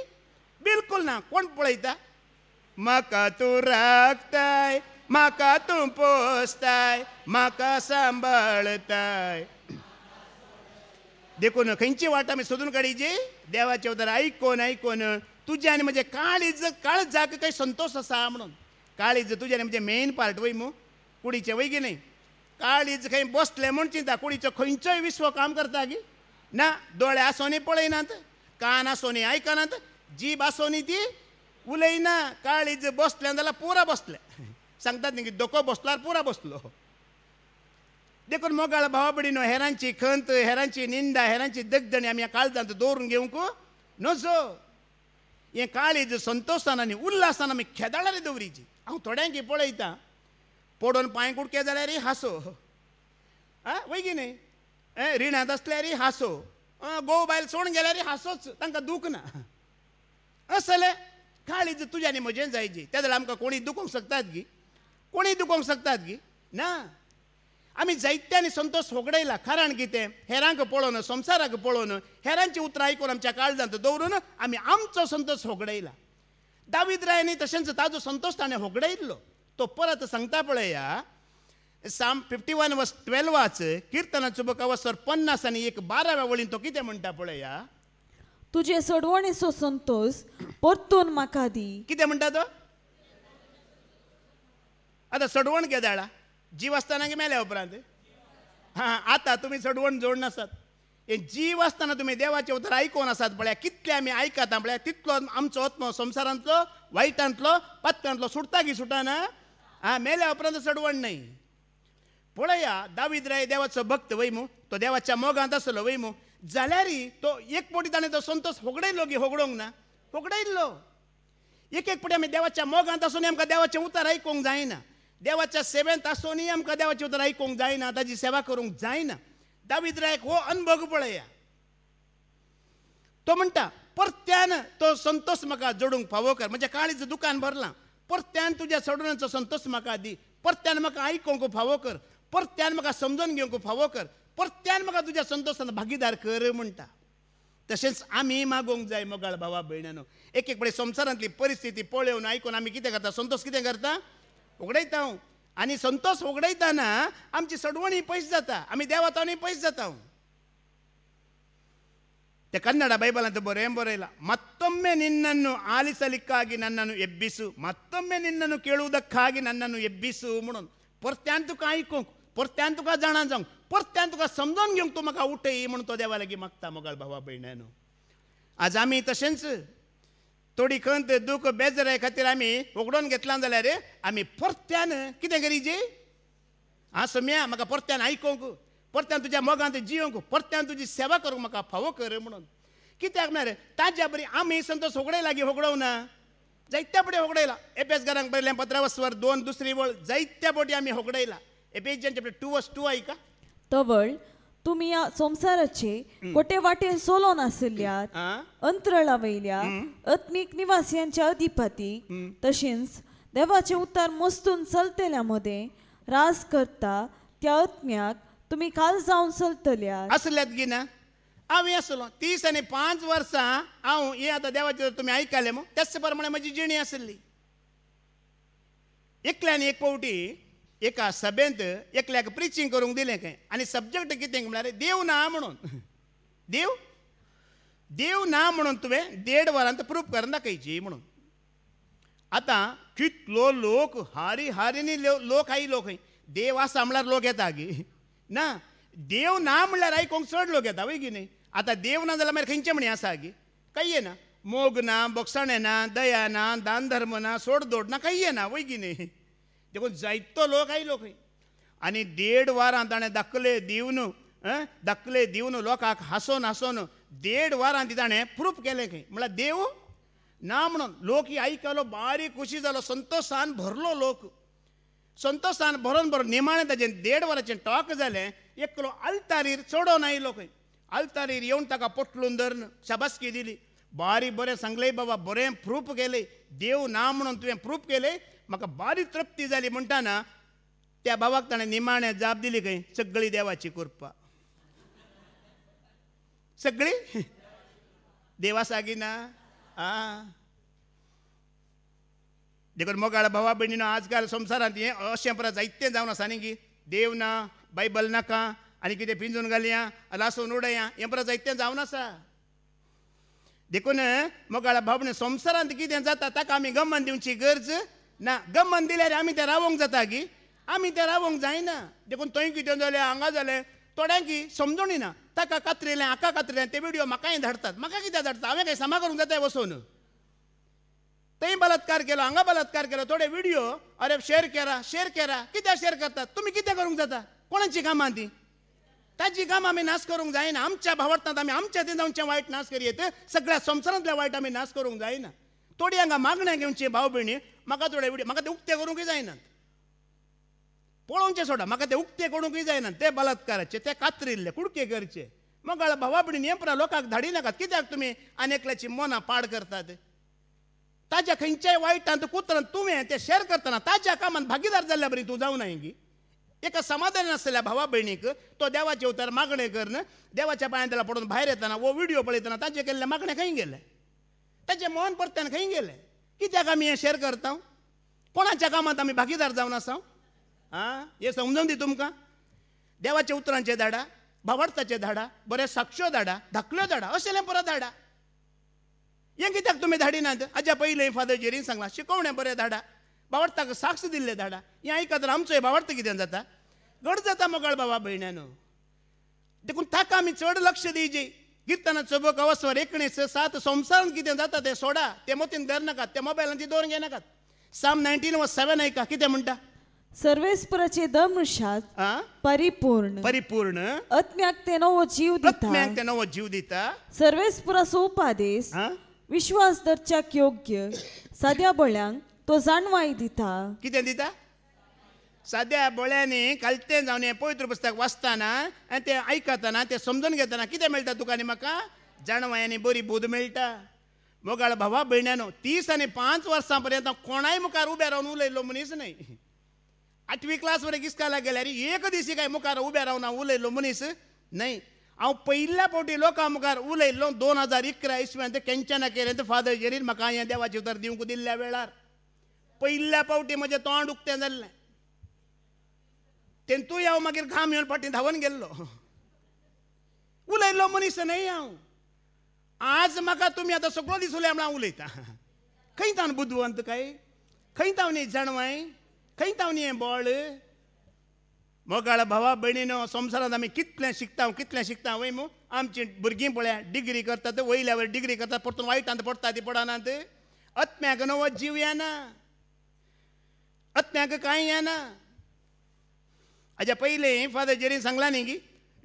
S1: बिलकुल ना कोण पळयता म्हाका तूं राखताय म्हाका तूं पोसताय म्हाका सांबाळताय देखून खंयची वाट आमी सोदून काडीची देवाच्या उतर आयकोन आयकोन तुजें आनी म्हजें काळीज काळजाक काही संतोष आसा म्हणून काळीज तुजें आनी म्हजें मेन पार्ट वय मू कुडीचें वय की न्हय इज खंय बसले म्हण चिंता कुडीचो खंयचोय विश्व काम करता की ना दोळे आसोनी पळयनात कान आसोनी आयकनात जीब आसोनी ती उलयना इज बसले जाल्यार पुरा बसले सांगतात न्ही की धोको बसल्यार पुरा बसलो देखून मोगाळ भावा न्हू हेरांची खंत हेरांची निंदा हेरांची दगदणी आमी ह्या काळजांत दवरून घेवंक नजो हे काळीज संतोशान आनी मी आमी खेदाळांनी दवरीची हांव थोड्यांक पळयतां पडून पांय कुडके जाल्यारय हांसो आ वैगी न्ही ए रिणांत आसल्यारय हांसो गोव बायल सोण गेल्यार हांसोच तांकां दूख ना असले काळीज तुज्यानी म्हजेन जायची त्या जाल्यार आमकां कोणी दुखोवंक शकतात गी कोणी दुखोवंक शकतात गी ना आमी जायत्यांनी संतोश होगडयला कारण कितें हेरांक पळोवन संवसाराक पळोवन हेरांची उतरां आयकून आमच्या काळजांत दवरून आमी आमचो संतोश होगडयला दावीद रायनी तशेंच ताजो संतोश ताणें फोगडयिल्लो तो परत सांगता पळया साम फिफ्टी वन वर्स ट्वेल्वाच किर्तनाचो बुका वसर पन्नास आनी एक बाराव्या वळीन तो कितें म्हणटा पळया
S2: तुजे सोडवणेचो संतोष परतून म्हाका दी कितें म्हणटा तो
S1: आतां सडवण गेदाळा जीव आसतना की मेल्या उपरांत हां आतां तुमी सडवण जोडनासतात हे जीव आसतना तुमी देवाचे उतर आयकून आसात पळया कितले आमी आयकता पळया तितलो आमचो आत्मो संसारांतलो वायटांतलो पत्त्यांतलो सुटता की सुटाना मेल्या उपरांत चडवण नाही पळया दावीद राय देवाचो भक्त वैमो तो देवाच्या मोगांत आसलो वैमो जाल्यारी तो एक पटी ताणें तो संतोष होगडयलो गे होगडोंक ना होगडयलो एक एक पटी आमी देवाच्या मोगांत आसूनय आमकां देवाचें उतर आयकूंक जायना देवाच्या सेवेंत आसूनय आमकां देवाचें उतर आयकूंक जायना ताजी सेवा करूंक जायना दावीद रायक हो अनुभव पळया तो म्हणटा परत्यान तो संतोष म्हाका जोडूंक फावो कर म्हणजे काळीचं दुकान भरलां परत्यान तुज्या सोडवण्याचो संतोष म्हाका दी परत्यान म्हाका आयकोंक फावो कर परत्यान म्हाका समजून घेवंक फावो कर परत्यान म्हाका तुज्या संतोशान भागीदार कर म्हणटा तशेंच आमी मागोवंक जाय मोगाळ भावा भयणांनो एक एक पळय संसारातली परिस्थिती पळोवन आयकून आमी कितें करता संतोश कितें करता उगडयता हांव आनी संतोश उगडयताना आमची सडवणी पयस जाता आमी देवातावणी पयस जाता हांव ಕನ್ನಡ ಬೈಬಲ್ ಅಂತ ಬೊರೆಂಬೊರೆ ಇಲ್ಲ ಮತ್ತೊಮ್ಮೆ ನಿನ್ನನ್ನು ಆಲಿಸಲಿಕ್ಕಾಗಿ ನನ್ನನ್ನು ಎಬ್ಬಿಸು ಮತ್ತೊಮ್ಮೆ ನಿನ್ನನ್ನು ಕೇಳುವುದಕ್ಕಾಗಿ ನನ್ನನ್ನು ಎಬ್ಬಿಸು ಮುಣನ್ ಪೊರ್ತ್ಯಾಂತು ಕಾಯ್ಕೊಂಕು ಪೊರ್ತ್ಯಾಂತುಕ ಜಾಣ ಜಾಂಗ್ ಪೊರ್ತ್ಯಾಂತುಕ ಸಮಜೋನ್ಗೆ ತುಮಕ ಊಟ ಈ ಮುಣ್ತೋ ದೇವಾಲಗಿ ಮಗ್ತಾ ಮೊಗಳ ಭವ ಬೈಣೇನು ಜಾಮಿ आम्ही तशेंच थोडी खंत दूख बेजराय खातीर आमी उगडोवन घेतला ರೀ ಆಮಿ ಪೊರ್ತ್ಯಾನ್ ಕಿದೆ ಗರೀಜಿ ಆ ಸಮಯ ಮಗ ಪೊರ್ತ್ಯಾನ್ ಆಯ್ಕೊಂಕು परत्यान तुज्या मोगांत जिवंक परत्यान तुजी सेवा करूंक म्हाका फावो कर म्हणून कित्याक म्हळ्यार ताज्या बरी आमी समज सोगडे लागीं होगडोव ना जायत्या पटी होगडयला एपेसगारांक बरयलें पत्रावस्वर दोन दुसरी वळ जायत्या पटी आमी होगडयला एपेजन पटी टू वस टू आयका
S2: तवळ तुम्ही या संसाराचे कोटे वाटे सोलो नासल्यात अंतरळा वयल्या अत्मीक निवासियांच्या अधिपती तशेंच देवाचे उतार मस्तून चलतेल्या मदें रास करता त्या आत्म्याक तुम्ही काल जाऊन चलतल्या असल्यात गे ना हांव आसलो तीस आनी पांच वर्सां
S1: हांव हे आतां देवाचें तुमी आयकलें मग त्याच प्रमाणे म्हजी जिणी आसली एकल्यान एक फावटी एका सभेंत एकल्याक प्रिचींग करूंक दिलें खंय आनी सब्जेक्ट कितें म्हळ्यार देव ना म्हणून देव देव ना म्हणून तुवें देड वरांत प्रूफ करून दाखयची म्हणून आतां कितलो लोक हारी हारिनी लोक आयलो खंय देव आसा म्हणल्यार लोक येता गे ना ना देव म्हणल्यार आता देव ना जाल्यार मागीर ಕೊಂಗ್ ಸೊಡ್ಲೋಗ್ಯದ आसा ಆತ काही ना मोग ना ಆಸಾಗಿ ना दया ना दान धर्म ना सोड दोड ना काही ना वय की न्ही देखून जायतो लोक आई लोक आणि देड वरां ताणें दाखले दिवन दाखले दिवन लोकांक हांसोन हांसोन देड वरां ती ताणें प्रूफ केलें खंय म्हळ्यार देव ना म्हणून लोक ही आयकलो बारीक खुशी जालो संतोशान भरलो लोक भरून भरून निमाणें ಜನ್ देड वरांचें टॉक जालें एकलो आलतारीर चडोन आयलो खंय आलतारीर येवन ताका पोटलून धरन शाबासकी दिली बारी बरें सांगले बाबा बरें प्रूफ केलें देव ना म्हणून तुवें प्रूफ केलें म्हाका बारी तृप्ती जाली म्हणटाना त्या बाबाक ताणें निमाणें जाप दिली खंय सगळी देवाची कृपा सगळी *laughs* देवा सागी ना आ देखून मोगाळ भावा आज आजकाल संसारात हें अशें परत जायतें आसा की देव ना बायबल नाका आनी कितें पिंजून घालया लासून उडया हें परत जायतें जावन आसा देखून मोगाळ भावणे संवसारांत कितें जाता ताका आमी गमन दिवची गरज ना गमन दिल्यार आमी तें रावोंक जाता की आमी तें रावोंक जायना देखून थंय कितें जालें हांगा जालें थोड्यांक समजणी ना ताका कातरिलें हाका कातरिलें ते व्हिडिओ म्हाकाय धाडटात म्हाका कित्याक धाडटा हांवें काय सामा करूंक जाता बलात्कार केला हांगा बलात्कार केला थोडे व्हिडिओ अरे शेअर केला शेअर केला किती शेअर करतात तुम्ही किती करूंक जाता कोणाची कामां ती ताची काम आम्ही नाश करूंक जायना आमच्या भावार्थात आम्ही आमच्या जाऊनच्या वाईट नाश करीत सगळ्या संसारातल्या वाईट आम्ही नाश करूंक जायना थोडी हांगा मागण्या घेवची भाव भयणी म्हाका थोडे व्हिडिओ म्हाका ते उक्ते करूंकय जायनात पळोवचे सोडा म्हाका ते उक्ते करूंकय जायना ते बलात्काराचे ते कात्रिल्ले कुडके करचे मग भावा भयणी हे लोकांक धाडी नाकात कित्याक तुम्ही अनेकल्याची मोना पाड करतात ताच्या खंयच्याय वायटांत कुत्रांत तुवें तें शेअर करतना ताच्या कामांत भागीदार जाल्ल्या बरी तूं जावं गी एका समाधान नसलेल्या भावा भयणीक तो देवाचे उतार मागणे न देवाच्या पायांतला पडून भायर येताना वो व्हिडिओ पळयतना ताचे केल्ले मागणे खंय गेले ताचे मोहन परत्यान खंय गेले कित्याक आमी हें शेअर करता कोणाच्या कामात आमी भागीदार जावन आसा आं हे समजून दी तुमकां देवाच्या उतरांचे धाडा भावार्थाचे धाडा बरे साक्षो धाडा धाकल्यो धाडा अशें परत धाडा हे कित्याक तुम्ही धाडिनात ಅಜ್ಜ पहिले फादर जेरीन सांगला शिकवण्या बरे धाडा बावडताक साक्ष दिल्ले धाडा हे तर आमचो बावडता कितें जाता घट जाता मोगाळ बाबा भयण्यानो देखून ताका आमी चड लक्ष दिवचे गिरताना चबक अवसर एकणे स सात संवसारान कितें जाता ते सोडा तें मतीन धरनाकात तें ती दोन घेनाकात साम नायन्टीन व सेवन
S2: आयका कितें म्हणटा सर्वेस्पराचे दमशात परिपूर्ण परिपूर्ण अत्म्याक ते नवो जीव दिता अत्म्याक ते नवो जीव दिता सोपा उपादेश विश्वास धरच्याक योग्य साद्या बळ्यांक तो जाणवाय दिता कितें दिता साद्या बोळ्यांनी कालतें जावन हें पवित्र पुस्तक वाचताना
S1: आनी तें आयकतना तें समजून घेतना कितें मेळटा तुका आनी म्हाका जाणवायांनी बरी बोध मेळटा मोगाळ भावा भयण्यानो तीस आनी पांच वर्सां पर्यंत कोणाय मुखार उबें रावन उलयलो मनीस न्हय आठवी क्लास वरेक इस्काला गेल्यार एक दिसी काय मुखार उबें रावन उलयल्लो मनीस न्हय हांव पयल्या फावटी लोकां मुखार उलयल्लो दोन हजार इकरा इसव्यांत केंच्याना केलें ते फादर जेरीन म्हाका हें देवाचे उतर दिवंक दिल्ल्या वेळार पयल्या फावटी म्हजें तोंड उक्तें जाल्लें तेंतूय हांव मागीर घाम येवन फाटीं धांवन गेल्लो उलयल्लो मनीस न्हय हांव आज म्हाका तुमी आतां सगळो दीस उलय म्हण हांव उलयतां खंय तावन बुद्धवंत काय खंय तावन जाणवाय खंय तावनी हें बोळ ಮೊಗಳ ಭವ ಬಣಿನೋ ಸಂಸಾರ ನಮಗೆ ಕಿತ್ಲೆ ಸಿಗ್ತಾವ ಕಿತ್ಲೆ ಸಿಗ್ತಾವ ವೈಮು ಆಮ್ಚಿ ಭುರ್ಗೀ ಪೊಳೆ ಡಿಗ್ರಿ करतात ಒಯ್ಲಿ ಅವ್ರ ಡಿಗ್ರಿ करतात ಪೊರ್ತು ವೈಟ್ ಅಂತ ಪೊಡ್ತಾ पडनात आत्म्याक ಅಂತ जीव येना आत्म्याक कांय येना हाज्या पयलीं फादर जेरी सांगला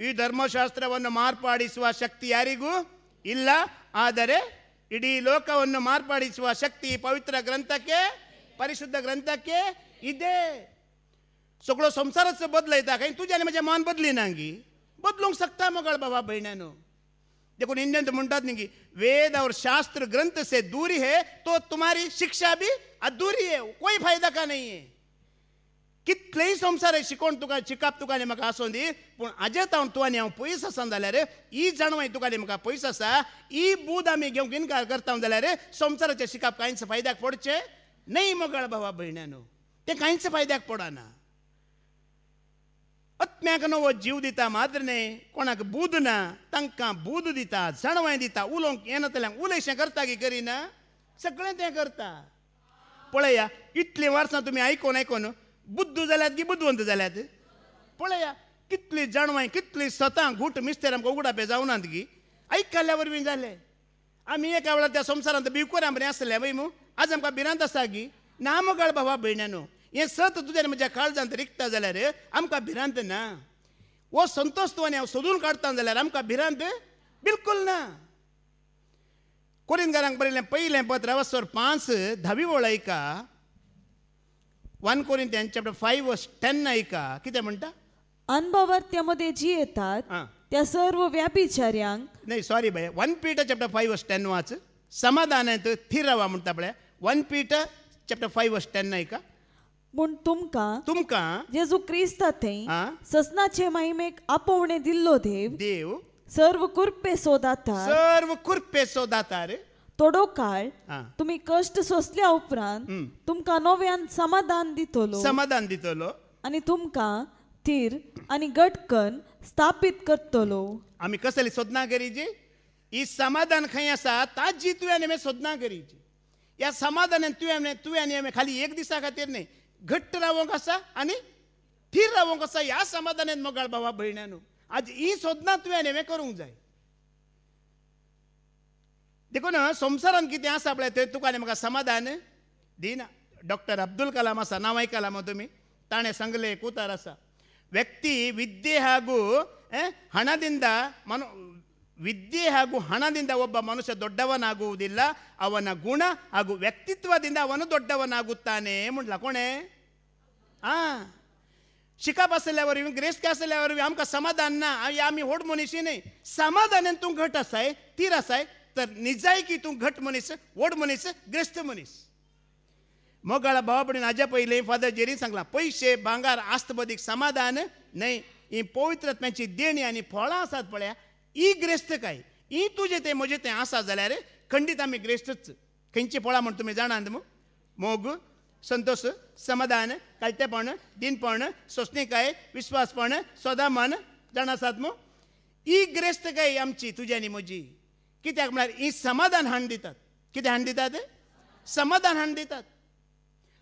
S1: ಈ ಧರ್ಮಶಾಸ್ತ್ರವನ್ನು ಮಾರ್ಪಾಡಿಸುವ ಶಕ್ತಿ ಯಾರಿಗೂ ಇಲ್ಲ ಆದರೆ ಇಡೀ ಲೋಕವನ್ನು ಮಾರ್ಪಾಡಿಸುವ ಶಕ್ತಿ ಪವಿತ್ರ ಗ್ರಂಥಕ್ಕೆ ಪರಿಶುದ್ಧ ಗ್ರಂಥಕ್ಕೆ ಇದೆ सगळो संसारच बदलयता काय तुझ्याने माझ्या मान बदली ना गी बदलूंक शकता मगळ बाबा भयणानो देखून इंडियन म्हणतात ना की वेद और शास्त्र ग्रंथ से दूरी है तो तुम्हारी शिक्षा भी अधूरी है कोई फायदा का नाही आहे कितलेही संसार आहे शिकवण तुका शिकप तुका म्हाका आसूं दी पण अजय हांव तुवानी हा हांव पयस आसा जाल्यार ही जाणवाय तुका म्हाका पयस आसा ही बूद आम्ही घेवंक इनकार करता जाल्यार संवसाराचें शिकप कांयच फायद्याक पडचे नाही मगळ बाबा भयणानो तें कांयच फायद्याक पडना जीव दिता मात्र ದಿತ कोणाक ಕೊಣಕ್ ना ತಂಕ दिता दिता दिता दिता ಉಲೋಂಕ್ ಏನತ್ತಲ್ಲ उलयशें करता की करीना सगळें तें करता पळया इतलीं वर्सां तुमी आयकोन आयकोन बुद्ध जाल्यात की बुद्धवंत जाल्यात पळया कितली जाणवाय कितली सतां घूट मिस्तेर आमकां उगडापे नात की आयकल्या वरवीं जालें आमी एका वेळार त्या संवसारांत बिवकुरां बरें आसलें बाई मू आज आमकां भिरांत आसा की नामगाळ बाबा भावा भयण्या हें सत तुज्यान म्हज्या काळजांत रिकता जाल्यार आमकां भिरांत ना हो संतोष तुवें हांव सोदून काडटा जाल्यार आमकां भिरांत बिलकूल ना कोरिंदकारांक बरयलें पयलें पत्र वस्तर पांच धावी ओळ आयका one Corinthians chapter five verse ten आयका कितें म्हणटा त्या त्यामध्ये जी येतात त्या सर्व व्यापिचार्यांक नाही सॉरी बाय one Peter chapter five verse ten वाच समाधानांत थिरावा स्थिर पळय one Peter chapter five verse ten आयका
S2: पूण तुमका तुमकां जेजू क्रिस्ता थे ससनाचे महिमेक आपोवणे दिल्लो देव देव सर्व कुर्पे सोदाता सर्व कुर्पे सोदाता रे तोडो काळ तुम्ही कष्ट सोसल्या उपरांत तुमका नव्यान समाधान दितलो समाधान दितलो आणि तुमका थीर आणि गटकन स्थापित करतलो आम्ही कसली सोदना करीची ही समाधान खंय आसा ताजी
S1: तुवें सोदना करीची या समाधान तुवें तुवें खाली एक दिसा खातीर न्ही घट्ट रावंक असा आणि थीर रावंक असा या समाधानान मोगाळ बाबा भयणानू आज ही सोदना तुवें हांवें करूंक जाय देखून संसारान कितें आसा पळय थंय तुका आनी म्हाका समाधान दिना डॉक्टर अब्दुल कलाम आसा नांव आयकलां मग तुमी ताणें सांगलें एक उतार आसा व्यक्ती ವಿದ್ಯೆ हागू हणादिंदा ವಿದ್ಯೆ ಹಾಗೂ ಹಣದಿಂದ ಒಬ್ಬ ಮನುಷ್ಯ ದೊಡ್ಡವನಾಗುವುದಿಲ್ಲ ಅವನ ಗುಣ ಹಾಗೂ ವ್ಯಕ್ತಿತ್ವದಿಂದ ಅವನು ದೊಡ್ಡವನಾಗುತ್ತಾನೆ ಆ शिका बसल्यावर असल्यावर आमकां समाधान ना आमी होड मनीशी न्ही समाधानान तूं घट आसाय तीर आसाय तर की तूं घट मनीस व्हड मनीस ग्रेस्त मनीस मोगळा भावा हाज्या फादर सांगला पयशे भांगार समाधान न्हय देणी आनी काय ही तुझे ते ಜೊತೆ ते आसा जाल्यार खंडीत आम्ही ग्रेस्तच खंची पळा म्हण तुमी जाणात मोग संतोष समाधान कालतेपण दिनपण सोसणेकाय विश्वासपण स्वदामन जाण आसात मग ई ग्रेस्त काय आमची तुजी आनी म्हजी कित्याक म्हणजे ही समाधान हाण दितात किती हाण दितात समाधान हाण दितात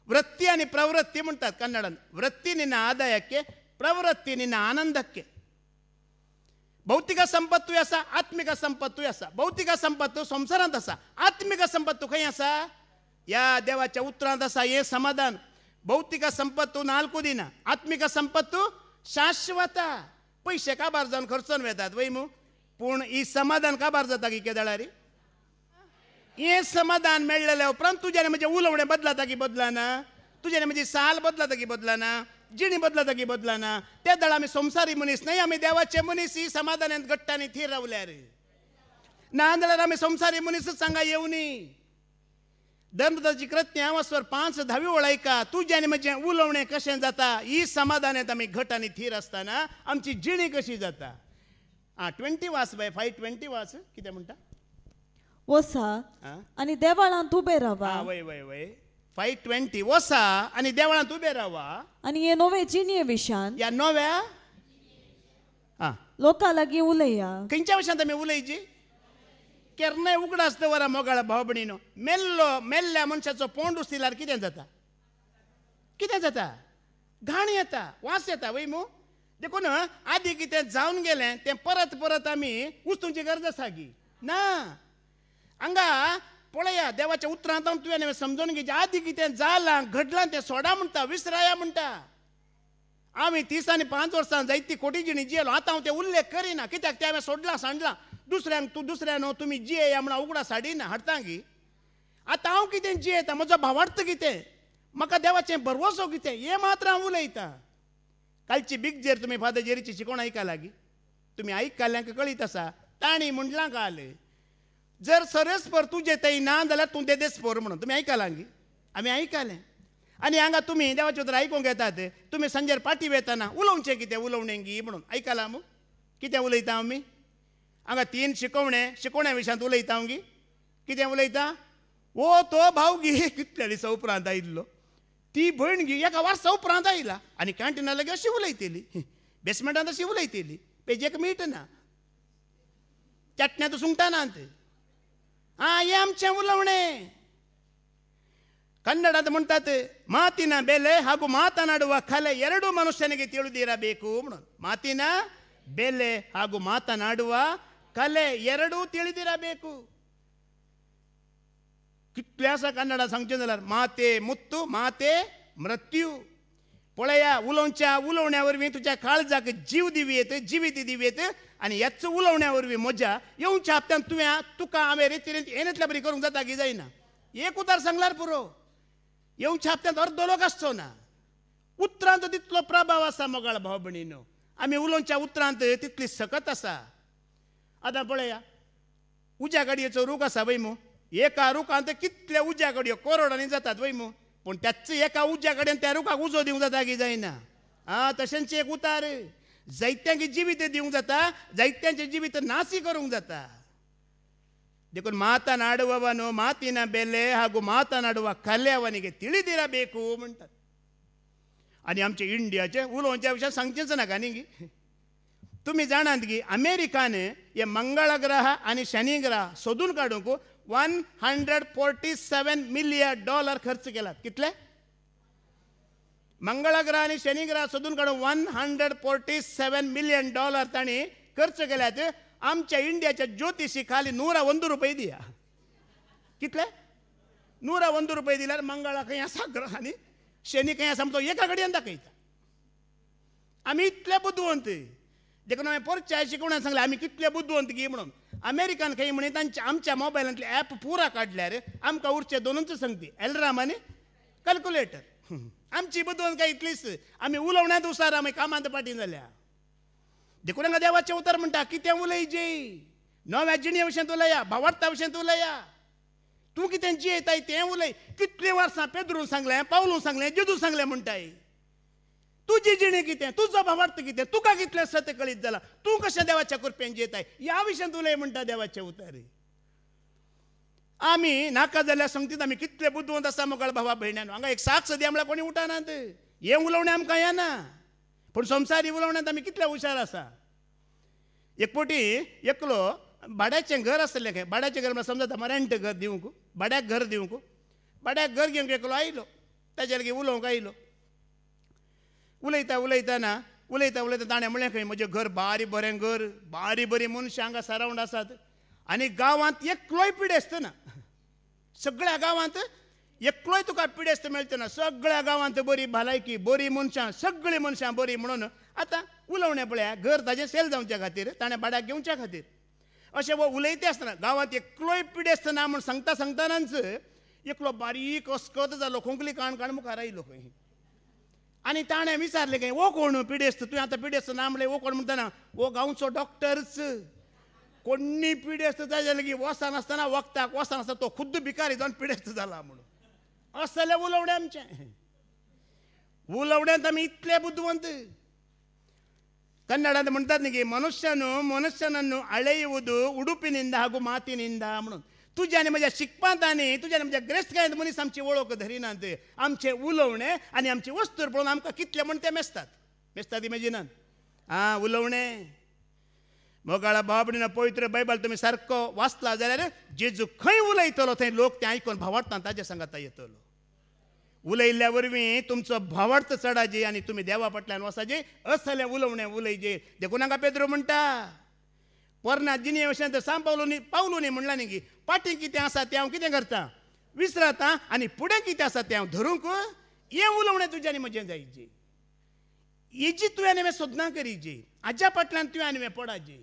S1: वृत्ती आणि प्रवृत्ती म्हणतात कन्नडात वृत्ती निना आदायके प्रवृत्ती निना ಆನಂದಕ್ಕೆ भौतिक संपत्त असा आत्मिक संपत्तू असा भौतिक संपत्तू संसारात असा आत्मिक संपत्तू खंय आसा या देवाच्या उत्तरात असा हे समाधान भौतिक संपत्तू नाल्कू दिना आत्मिक संपत्तू शाश्वत पैसे काबार जाऊन खर्चून वेतात वै मू पूण ही समाधान काबार जाता की केदळारी हे समाधान मेळलेल्या उपरांत तुझ्याने म्हणजे उलवणे बदलाता की बदलाना तुझ्याने म्हणजे साल बदलाता की बदलाना जिणी बदला जागी बदला ना त्या दळ आम्ही संसारी मनीस नाही आम्ही देवाचे मनीस ही समाधान गट्टाने थिर रावल्या रे ना नांदळ्यार आम्ही संसारी मनीसच सांगा येवनी धर्मदाची कृत्य आवासवर पाच धावी ओळायका तुझ्याने म्हणजे उलवणे कशें जाता ही समाधानात आम्ही घट आणि थीर असताना आमची जिणी कशी जाता आ ट्वेंटी वास बाय फाय ट्वेंटी वास कितें म्हणता
S2: वसा आणि देवाळांत उभे राहा वय वय वय फाईव्ह ट्वेंटी वसा आणि देवळांत उबे रावा आणि हे नवे जिनिये विशान या नव्या हा लोकां लागीं उलया खंयच्या विशांत आमी उलयची केरने उगडा आसता वरा मोगाळ
S1: भावभणीनो मेल्लो मेल्ल्या मनशाचो पोंड दिल्यार कितें जाता कितें जाता घाण येता वास येता वै मू देखून आदी कितें जावन गेलें तें परत परत आमी उस्तूंची गरज आसा गी ना हांगा पळया देवाच्या उतरांत तुवें समजून घे आदी कितें जालां घडलां तें सोडा म्हणटा विसराया म्हणटा आमी तीस आनी पांच वर्सां जायती खोटी जिणी जियेलो आतां हांव तें उल्लेख करिना कित्याक तें हांवें सोडलां सांडलां दुसऱ्यांक तूं दुसऱ्या न्हू हो, तुमी जियेया म्हणून उगडा ना हाडटा गी आतां हांव कितें जियेता म्हजो भावार्थ कितें म्हाका देवाचें भरवसो कितें हें मात्र हांव उलयतां कालची बीग जेर तुमी फादर जेरीची शिकोण आयकला गी तुमी आयकल्ल्यांक कळीत आसा ताणी म्हणलां काल जर सरस तू येताय ना जाल्यार तूं ते स्पोर म्हणून तुमी आयकलां गी आमी आयकलें आनी हांगा तुमी देवाचे उतर आयकूंक येतात तुमी सांजेर पाटी वेताना उलोवचें कितें उलोवणें गी म्हणून आयकलां मू कितें उलयता आमी हांगा तीन शिकोवणे शिकोवण्या विशयांत उलयता हांव गी कितें उलयता ओ तो भाव गी कितल्या दिसा उपरांत आयिल्लो ती भयण गी एका वर्सा उपरांत आयला आनी कॅन्टिना लागीं अशी उलयतली बेसमेंटांत अशी उलयतली पेजेक मीट ना चटण्या सुंगटा ना ಆ ಯಾಮ್ ಉಲ್ಲವಣೆ ಕನ್ನಡದ ಮುಂತಾತು ಮಾತಿನ ಬೆಲೆ ಹಾಗೂ ಮಾತನಾಡುವ ಕಲೆ ಎರಡೂ ಮನುಷ್ಯನಿಗೆ ತಿಳಿದಿರಬೇಕು ಮಾತಿನ ಬೆಲೆ ಹಾಗೂ ಮಾತನಾಡುವ ಕಲೆ ಎರಡೂ ತಿಳಿದಿರಬೇಕು ವ್ಯಾಸ ಕನ್ನಡ ಸಂಚಂದ್ರ ಮಾತೆ ಮುತ್ತು ಮಾತೆ ಮೃತ್ಯು ಪೊಳೆಯ ಉಲೋಂಚ ಉಲೋಣೆ ಅವರು ವೇತುಚ ಕಾಳಜಾಕ ಜೀವ ದಿವ್ಯತೆ ಜೀವಿತ ದಿವ್ಯತೆ आणि याच उलोवण्या मजा येऊन येवच्या तुम्ही तुका हांवें रेती रेती येण्यातल्या बरी करूंक जाता की जायना एक उतार सांगला पुरो येऊन हप्त्यांत अर्दो लोक असतो ना उतरांत तितलो प्रभाव असा मोगाळ भाव भणीन आम्ही उलोवच्या उतरांत तितली सकत असा आता पळया उज्या गाडयेचो रूख असा वैमो एका रुखांत कितले उज्या गाडयो करोडांनी जातात वैमो पण पूण त्याच एका उज्या गाड्यान त्या रुखाक उजो दिवंक जाता की जायना आं तशेंच एक उतार जैत्यांची जीवित दिवंक जाता जैत्यांचे जीवित नासी करूंक जाता देखून ಮಾತನಾಡುವವನು बेले ಬೆಲೆ ಹಾಗೂ ಮಾತನಾಡುವ ಕಲೆ ಅವನಿಗೆ बेकू म्हणतात आणि आमचे इंडियाचे उलोवच्या विषय सांगचेच नाका न्ही तुम्ही जाणात की अमेरिकाने हे मंगळ ग्रह आणि शनी ग्रह सोदून काढूक one hundred forty seven million dollar खर्च केला कितले मंगळाग्रह आणि शनिग्रह काढून one hundred forty seven million dollar ताणी खर्च केल्यात आमच्या इंडियाच्या ज्योतिषी खाली नूरा वंद रुपये दिया कितले नूरा वंद रुपये दिल्यार मंगळा खंय आसा ग्रह आणि शनी खंय आसा एका कडेन दाखयता आम्ही इतले बुद्धवंत देखून हांवें परच्या शिकवण्या सांगले आमी कितले बुद्धवंत की म्हणून अमेरिकन खंय म्हणे तांचे आमच्या मोबायलांतले ॲप पुरा रे आमकां उरचे दोनूच सांगती एलराम कॅल्क्युलेटर आमची बदोन काय इतलीच आम्ही उलवण्यात उसार आम्ही कामांत पाटी झाल्या देखून देवाचे उतर म्हणटा कितें जे नव्या जिणे विशें उलया भावार्था विशें उलया तूं कितें जियेताय तें उलय कितलीं वर्सां पेद्रू सांगलें पावलू सांगलें जिजू सांगलें म्हणटाय तुजी जिणे कितें तुजो भावार्थ कितें तुका कितले सत्य कळीत जाला तूं कशें देवाच्या कृपेन जियेताय ह्या विशयांत उलय म्हणटा देवाचें उतर आम्ही नाका जाल्या संगतीत आम्ही कितले बुद्धवंत आसा मोगाळ भावा भयण्यान हांगा एक साक्ष सदी म्हळ्यार कोणी उठानात हे उलोवणें आमकां येना पूण संवसारी उलवण्यात आमी कितले हुशार आसा एक पोटी एकलो भाड्याचें घर असले खंय भाड्याचें घर म्हळ्यार समजा रेंट घर दिवंक भाड्याक घर दिवंक भाड्याक घर घेवंक एकलो आयलो ताचे लागीं उलोवंक आयलो उलयता उलयताना उलयता उलयता ताणें म्हणलें खंय म्हजें घर बारी बरें घर बारी बरी मनशां हांगा सरावंड आसात आणि गावात एकलोय पिढी असते ना सगळ्या गावांत एकलोय तुका असते मिळते ना सगळ्या गावांत बरी भलायकी बरी मनशां सगळी मनशां बरी म्हणून आतां उलोवणें पळया घर ताजे सेल जाऊच्या खातीर ताणें भाड्याक घेवच्या खातीर अशें वो उलयता आसतना गांवांत एकलोय पिडेस्त ना म्हूण सांगता सांगतानाच एकलो बारीक अस्कत जालो खोंकली काण काण मुखार आयलो खंय आनी ताणें विचारलें काय वो कोण पिडेस्त तुवें आतां पिडेस्त ना म्हणलें वो कोण म्हणटना वो गांवचो डॉक्टरच कोणी पिढेस्त जायला की वसा नसताना वक्ताक वसा नसता तो खुद्द भिकारी जाऊन पिढेस्त झाला म्हणून असले उलवडे आमचे उलवड्यात आम्ही इतले बुद्धवंत म्हणतात ना की मनुष्यनु ಮನುಷ್ಯನನ್ನು ಅಳೆಯುವುದು ಉಡುಪಿನಿಂದ ಹಾಗೂ ಮಾತಿನಿಂದ म्हणून तुझ्याने म्हणजे शिकपाताने तुझ्याने म्हणजे ग्रेस्त काय मनीस आमची ओळख धरिनात ते आमचे उलवणे आणि आमची वस्तूर पळून आमकां कितले म्हण ते मेसतात मेस्तात इमेजिनान आं उलवणे मोगाळा बाबडीनं पवित्र बायबल तुम्ही सारको वाचला जाल्यार जेजू खंय उलयतलो थंय लोक ते आयकून भावार्थान ताज्या सांगता येतलो उलयल्या वरवीं तुमचो भावार्थ चडाजे आनी तुमी देवा फाटल्यान वसाजे असले उलोवणें उलयजे देखून हांगा पेद्रो म्हणटा पोरणा जिनी वशें तर सांपावलो पावलो न्ही पावलो न्ही म्हणलां न्ही की कितें आसा तें हांव कितें करता विसरता आनी फुडें कितें आसा तें हांव धरूंक हें उलोवणें तुज्यानी म्हजें जायजे हेजी तुवें हांवें सोदना करीजे हाज्या फाटल्यान तुवें हांवें जी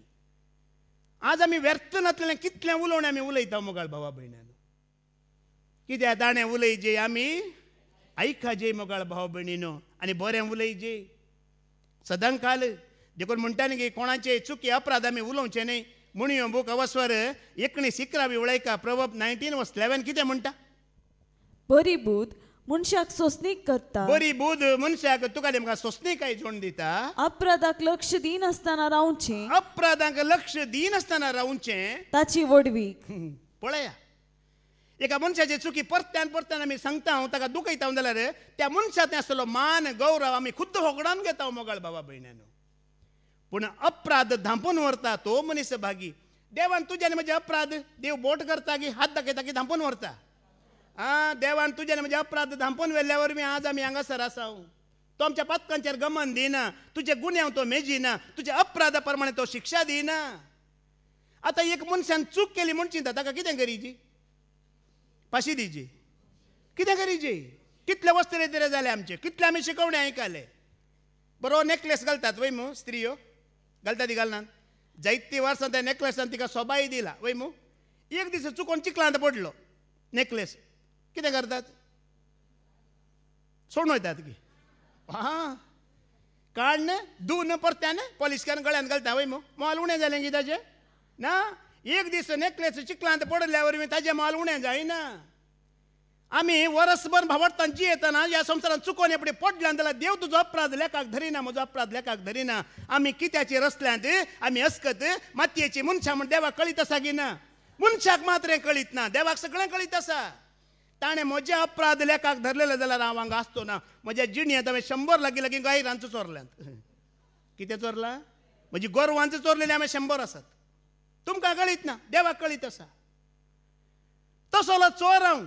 S1: आज आम्ही व्यर्थ नातलेले कितले उलोवणें आमी उलयता मोगाळ भावा दाणे उलय जे आम्ही ऐका जे मोगाळ भाव भयणीनो आनी बरें जे सदां काल देखून म्हणटा न्ही की कोणाचे चुकी अपराध आमी उलोवचे न्ही म्हणयो बुक अवस्वर एकणीस इकरावी बी उलयका प्रवप नायन्टीन
S2: वस्लेवेन कितें म्हणटा बरी बूत मनशाक सोसनीक करता बरी बुध मनशाक तुका नेमका काय जोड दिता अपराधाक लक्ष दिनासतना रावचें
S1: अपराधाक लक्ष दिनासतना रावचें
S2: ताची वडवी
S1: पळया एका मनशाची चुकी परत्यान परत्यान आमी सांगता हांव ताका दुखयता जाल्यार त्या मनशाचें आसलो मान गौरव आमी खुद्द होगडान घेता मोगाळ बाबा भयण्यांनो पूण अपराध धांपून व्हरता तो मनीस भागी देवान तुज्यान म्हजे अपराध देव बोट करता की हात दाखयता की धांपून व्हरता आ देवान तुज्यान म्हणजे अपराध धांपून वेल्ल्यावर मी आज आमी हांगासर आसाव तो आमच्या पातकांचेर गमन दिना तुझे गुन्हे तो मेजिना तुझ्या अपराधा प्रमाणे तो शिक्षा दिना आता एक मनशान चूक केली म्हण चिंता ताका कितें करीजी पाशी दिजी कितें करीची कितले वस्त्रे तरी जाले आमचे कितले आमी शिकवणे आयकाले बरो नेकलेस घालतात वय मू स्त्रियो घालता ती घालनात जायती वर्सां त्या नेकलेसान तिका सोबाय दिला वय मू एक दीस चुकोन चिखलांत पडलो नेकलेस किती करतात सोडून वयतात की हां पर दून परत्याने कॅन गळ्यान घालता वय मोल उणें जालें की ताजें ना एक दीस नेकलेस चिकलांत पडल्या वरवीं ताजें माल उणें जायना आमी वरसभर जी जियेतना ह्या संवसारान चुकोन एपडे पडल्यान जाल्यार देव तुजो अपराध लेखाक धरिना म्हजो अपराध लेखाक धरिना आमी कित्याचे रसल्यात आमी असकत मातयेची मनशां म्हण देवाक कळीत आसा की ना मनशाक मात्र कळीत ना देवाक सगळें कळीत आसा मजे अपराध लेखाक धरलेले जाल्यार हांव हांगा आसचो ना म्हज्या ಅಂತ ಶಂಬರ್ ಲಗಿ ಲಗಿ ಗಾಯರ್ ಅಂಚ चोरले चोरल्यात कितें चोरला म्हजी गोरवांचो चोरलेले आमी शंबर आसात तुमकां कळीत ना देवाक कळीत आसा तसोलो चोर हांव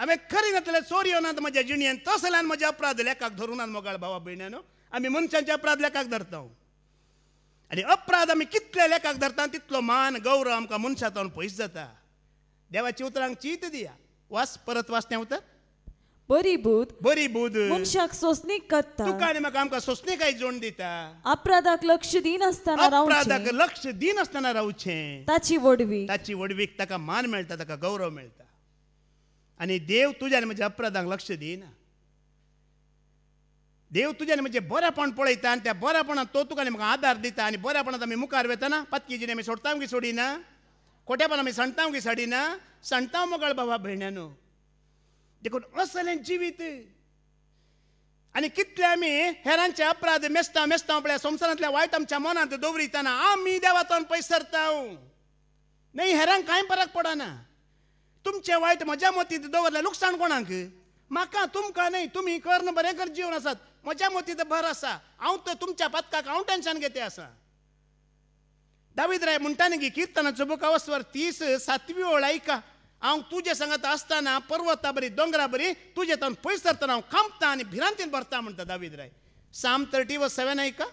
S1: हांवें खरी घातलें चोरयो नात म्हज्या जिणयेन तसल्यान म्हज्या अपराध लेखाक धरूनात मोगाळ भावा भयण्यान आमी मनशांच्या अपराध लेखाक धरता आनी अपराध आमी कितले लेखाक धरता तितलो मान गौरव आमकां मनशांतल्यान पयस जाता देवाच्या उतरांक चीत
S2: दिया वास परत वाचतें उतर बरी बुद बरी बुद मनशाक सोसनीक करता तुका आनी म्हाका आमकां सोसनेकाय जोण दिता अपराधाक लक्ष दिनासतना अपराधाक
S1: लक्ष असताना रावचें ताची वडवी ताची वडवीक ताका मान मिळता ताका गौरव मिळता आणि देव तुझ्याने म्हणजे अपराधाक लक्ष दिना देव तुझ्याने म्हणजे म्हजें बरेपण पळयता आनी त्या बरेपणांत तो तुका आनी म्हाका आदार दिता आनी बरेपणांत आमी मुखार वेतना पातकी जिणे आमी सोडता आमगे सोडिना की साडी ना सांगताव मोगाळ बाबा भयण्यानो देखून असले जिवीत आणि कितले आम्ही हेरांचे अपराध मेस्ता मेस्ता आपल्या संवसारांतल्या वाईट आमच्या मनात दवरिताना आमी देवाचा पयस सरताव नाही हेरांक काय फरक पडना तुमचे वाईट म्हज्या मतीत दवरलें लुकसाण कोणाक म्हाका तुमकां न्हय तुमी कर्ण बरें कर जीवन असत म्हज्या मतींत भर असा हांव तर तुमच्या पथकाक हांव टेन्शन घेते असा दाविदराय म्हणटा की किर्तनाचो बुक अवस्वर तीस सातवी ओळ आयका हांव तुजे सांगत आसतना पर्वता बरी दोंगरा बरी तुजे तावन पयस सरतना हांव खांबता आनी भिरांतीन भरता म्हणटा दाविदराय
S2: साम थर्टी व सेवन आयका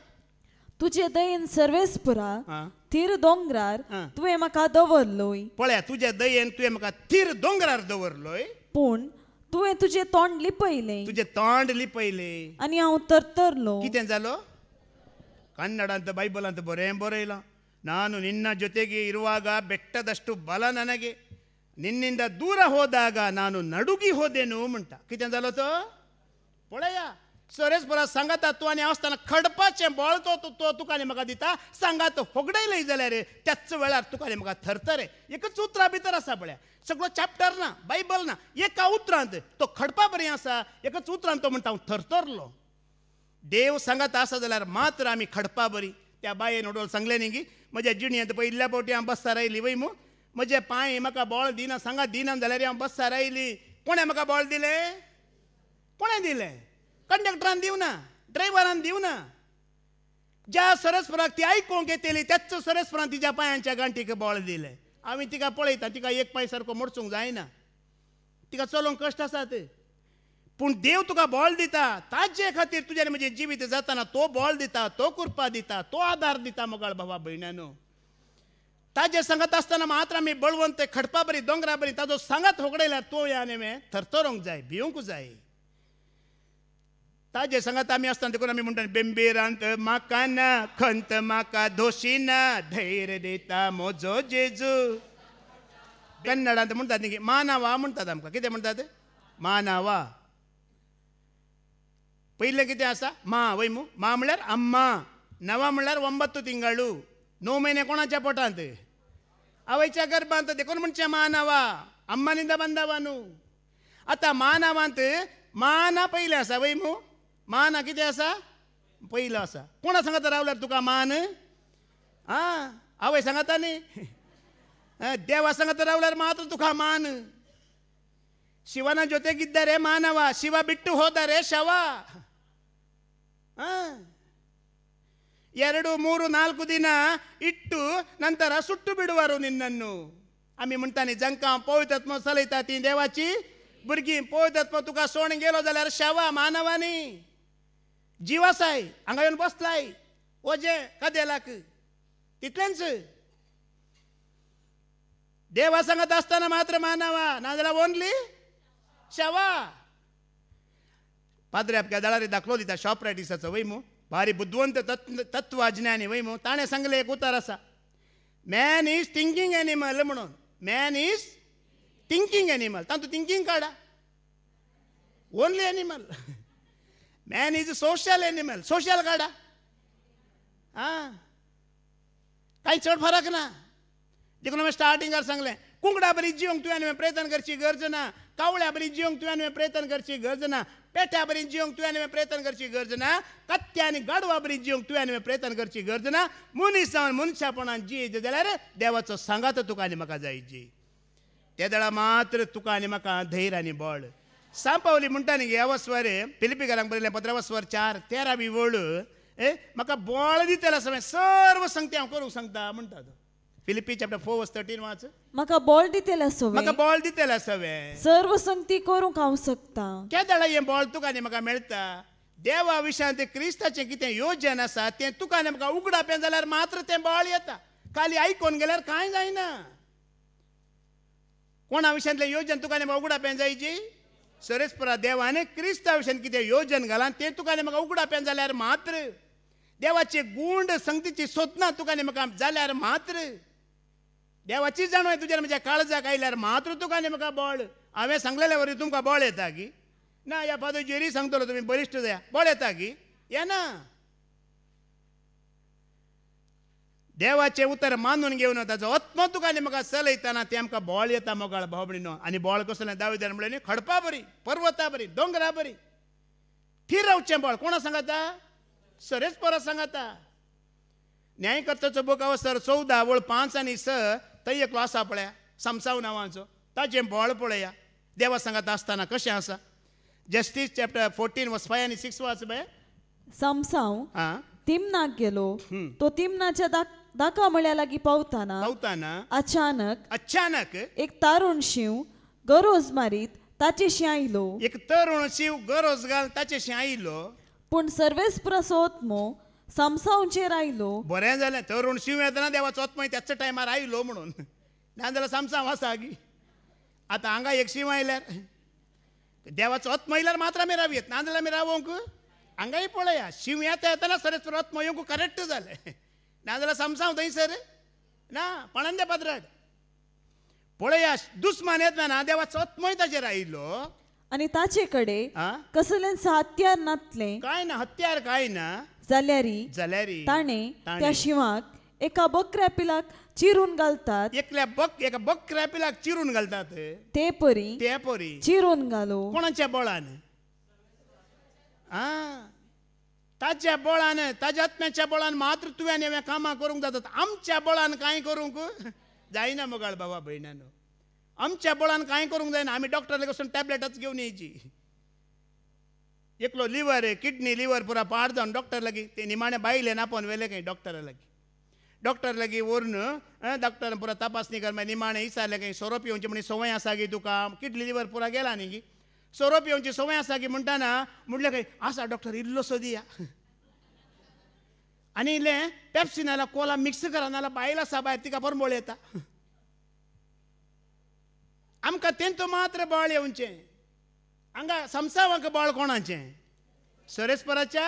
S2: तुजे दयेन सर्वेस पुरा थीर दोंगरार तुवें म्हाका दवरलोय पळया तुजे दयेन तुवें म्हाका थीर दोंगरार दवरलोय पूण तुवें तुजें तोंड लिपयलें तुजें तोंड लिपयलें आनी हांव तरतरलो कितें जालो कन्नडांत बायबलांत बरें बरयलां
S1: ನಾನು ನಿನ್ನ ಜೊತೆಗೆ ಇರುವಾಗ ಬೆಟ್ಟದಷ್ಟು ಬಲ ನನಗೆ ನಿನ್ನಿಂದ ದೂರ ಹೋದಾಗ ನಾನು ನಡುಗಿ तो पळया ಕಿತಂದಲೋತೋ ಪೊಳೆಯ सांगता ಸಂಗತ तुवाने असताना खडपाचे बळतो तो तो तुकाने म्हाका दिता सांगात लय जाल्यार रे त्याच वेळार तुकाने म्हाका एकच उतरा भितर आसा पळया सगळो चॅप्टर ना बायबल ना एका उतरांत तो खडपा बरी आसा एकच उतरांत तो म्हणटा हांव थरथरलो देव सांगात आसा जाल्यार मात्र आमी खडपा बरी त्या बायेन ओडोल सांगले न्ही म्हज्या जिणेंत पयल्या पावटी हांव बसता आयली वय मू म्हजे पांय म्हाका बळ दिना सांगा दिना जाल्यार हांव बसता आयली कोणें म्हाका बळ दिले कोणें दिलें कंडक्टरान दिवना ड्रायव्हरान दिवना ज्या सरस्वराक ती आयकूंक येतली त्याच सरस्वरान तिच्या पांयांच्या गांठीक बळ दिले आमी तिका पळयता तिका एक पांय सारको मोडसूंक जायना तिका चलोवंक कश्ट आसा ते पूण देव तुका बोल दिता ताजे खातीर तुज्यान म्हणजे जिवीत जाताना तो बोल दिता तो कृपा दिता तो आदार दिता मोगाळ भावा भयणानो ताजे सांगत आसतना मात्र आमी बळवंत खडपा बरी दोंगरा बरी ताजो सांगात होगडयला तो या नेमे थरथरोंक जाय भिवंकूच जाय ताजे सांगत आमी आसतना देखून आमी म्हणटा बेंबेरांत म्हाका ना खंत म्हाका दोशी ना धैर्य दिता मोजो जेजू कन्नडांत म्हणटात न्ही मानावा म्हणटात आमकां कितें म्हणटात मानावा पहिले असा मा वै मू मा म्हणल्यार अम्मा नवा म्हणल्यार ओंबत्तू तिंगाळू नऊ महिने कोणाच्या पोटांत आवयच्या गर्भांत देखून म्हणचे अम्मा अम्मानिंद बांदावा न्हू आता मानवांत माना पहिले असा वै मू माना कितें आसा पयलो आसा कोणा सांगत रावल्यार तुका मान आं आवय सांगता न्ही देवा सांगता रावल्यार मात्र तुका मान रे मानवा शिवा बिट्टू होता रे शवा ಎರಡು ಮೂರು ನಾಲ್ಕು दिना इट्ट नंतर ಸುಟ್ಟು ಬಿಡುವರು ನಿನ್ನನ್ನು आम्ही म्हणतानी जंका पवित्रत्म चलयता ती देवाची भुरगीं पवित्रत्म तुका सोण गेलो जाल्यार शवा मानवानी जिवासाय हांगा येवन बसलाय ओजे कदेलाक तितलेंच देवा सांगत असताना मात्र मानवा नाजाल्यार ओनली शेवा दाखलो दिता शॉप दिपरायटिस वैमू भारी बुद्धवंत तत्व तत्व अज्ञानी ताणें ताणे सांगले एक उतार असा मॅन इज थिंकिंग एनिमल म्हणून मॅन इज थिंकिंग एनिमल तांतू थिंकिंग काडा only animal man is social animal social काडा आ कांय चढ फरक ना देखून स्टार्टिंग सांगले कुंगडा बरी जिवंक तुवें प्रयत्न करची गरज ना कावळ्या बरी जिवंक तुवें प्रयत्न करची गरज ना पेट्या बरी जिवंक तुवें प्रयत्न करची गरज ना कत्त्या गाडवा बरी जिवंक तुवें हांवें प्रयत्न करची गरज ना मनीस जावन मनशापणान जी जाल्यार देवाचो सांगात तुका आनी म्हाका जाय जी दळा मात्र तुका आनी म्हाका धैर बळ सांपावली म्हणटा न्ही ह्या वस्वर फिलिपी घरांक पत्र पत्रावस्वर चार तेरा बी व्हड म्हाका बळ दितलो असो सर्व सांगता हांव करूंक सांगता म्हणटा फिलिपी चॅप्टर 4 वर्स 13 वाच
S2: मका बॉल दितेला सवे मका बॉल दितेला सवे सर्व संगती करूंक हांव शकता केदळा हे बॉल तुका आनी म्हाका मेळटा देवा
S1: ते क्रिस्ताचें कितें योजन आसा तें तुका आनी म्हाका उगडापें जाल्यार मात्र तें बॉल येता खाली आयकोन गेल्यार कांय जायना कोणा विशयांतलें योजन तुका नी म्हाका उगडापें जायची सरेस्परा देवाने क्रिस्ता विशयान कितें योजन घालां तें तुका आनी म्हाका उगडापें जाल्यार मात्र देवाचे गुंड संगतीची सोदना तुका आनी म्हाका जाल्यार मात्र देवाचीच जाण आहे तुझ्या म्हणजे काळजा आयल्यार मात्र तुका न्ही म्हाका बळ हांवें सांगलेल्या वरी तुमकां बळ येता की ना या फादर जेरी सांगतलो तुम्ही बरिश्ट जाया बळ येता की येना देवाचे उतर मानून घेवन ताजो आत्म तुका नेमका म्हाका चलयतना ते आमकां बोळ येता मोगाळ भावबणी आनी बळ कसलें दावेदार म्हणलें न्ही खडपा बरी पर्वता बरी दोंगरा बरी थीर रावचें बोळ कोणा सांगाता सरेच परत सांगाता न्यायकर्त्याचो बुक अवसर चवदा वळ पांच आनी स थंय एक आसा पळया सामसाव नांवाचो ताचें बोवाळ पळया देवा सांगात आसतना कशें आसा justice chapter fourteen verse five आनी सिक्स वाच बे
S2: आं तिमनाक गेलो तो तिमनाच्या दाक दाका म्हळ्या लागीं पावताना पावताना अचानक अचानक एक तारुण शिव गरोज मारीत ताचेशी आयलो एक तरुण शिव गरोज घाल ताचे शिं आयलो पूण सर्वेस प्रसोत मो संसावचे आयलो बरें जालें थंय रोणशीं येतना देवा वचमाय त्याच टायमार आयलो म्हणून ना जाल्यार सामसांव आसा गी आतां हांगा
S1: शिंव आयल्यार देवाचो अत्म मात्र आमी रावयेत ना जाल्यार आमी रावोंक हांगाय पळया शिव येता येतना सरस अत्म येवंक करेक्ट जालें ना जाल्यार सामसांव थंयसर
S2: ना पणंदे पात्राड पळया दुस्मान येतना ना देवाचो आत्मय ताचेर आयिल्लो आनी ताचे कडेन कसलेंच हत्यार नातलें कांय ना हत्यार कांय ना जाल्यारी जाल्यारी ताणे त्या शिवाक एका बकऱ्या पिलाक चिरून घालतात एकल्या बक एका बकऱ्या पिलाक चिरून घालतात ते परी ते परी चिरून घालो कोणाच्या बळान आ
S1: ताच्या बळान ताज्या आत्म्याच्या बळान मात्र तुव्यान हे कामां करूंक जातात आमच्या बळान कांय करूंक जायना मोगाळ बाबा भयणानो आमच्या बळान काय करूंक जायना आम्ही डॉक्टर टॅबलेटच घेवन येयची एकलो लिवर किडनी लिवर पुरा पाड जावन डॉक्टर लागी ते निमाणे बायले नापोन वेले काही डॉक्टरा लागी डॉक्टर लागी वरून डॉक्टर पुरा तपासणी कर मागीर निमाणे विचारले काही सोरोप येवची म्हणी संवय आसा गी तुका किडनी लिवर पुरा गेला न्ही गी सोरोप येवची संवय आसा गी म्हणटाना म्हणलें काही आसा डॉक्टर इल्लो सोदिया आणि इले पेप्सी नाल्या कोला मिक्स करा नाल्या बायल आसा तिका बरोबर येता आमकां तेंचो मात्र बळ येवचें हांगा समसावांक बळ कोणाचें सरेस्पराच्या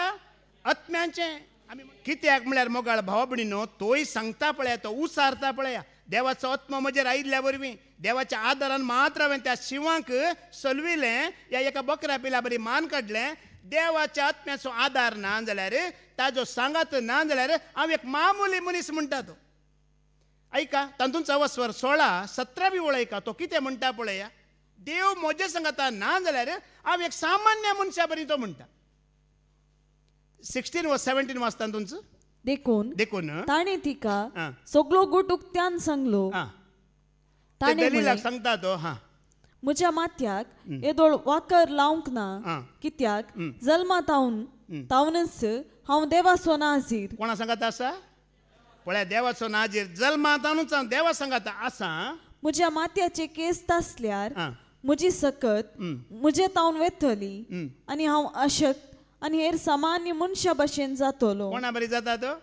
S1: आत्म्यांचें आमी कित्याक म्हळ्यार मोगाळ भाव भणीनो तोय सांगता पळया तो उसारता पळया देवाचो आत्म म्हजेर आयिल्ल्या वरवीं देवाच्या आदारान मात्र हांवें त्या शिवांक सलविलें या एका बकऱ्या पिला बरी मान काडलें देवाच्या आत्म्याचो आदार ना जाल्यार ताजो सांगात ना जाल्यार हांव एक मामुली मनीस म्हणटा तो ऐका तातूंत सवस्वर सोळा सतरा बी वळयका तो कितें म्हणटा पळया देव मोजे सांगता ना जाल्यार हांव एक सामान्य मनशा तो म्हणटा
S2: सिक्स्टीन वा सेव्हन्टीन वाचता तुमचं देखून देखून ताणें तिका सगळो गूट उक्त्यान सांगलो ताणें
S1: सांगता तो हा
S2: म्हज्या हो, माथ्याक येदोळ वाकर लावंक ना कित्याक जल्मा तावन तावनच हांव देवाचो नाजीर कोणा सांगता आसा पळया देवाचो नाजीर जल्मा तावनच हांव देवा सांगता आसा म्हज्या माथ्याचे केस तासल्यार म्हजी सकत मुझे तावन वेतली आणि हा अशक्त आणि हेर सामान्य मनशा भाषेन जातलो कोणा बरी जाता तो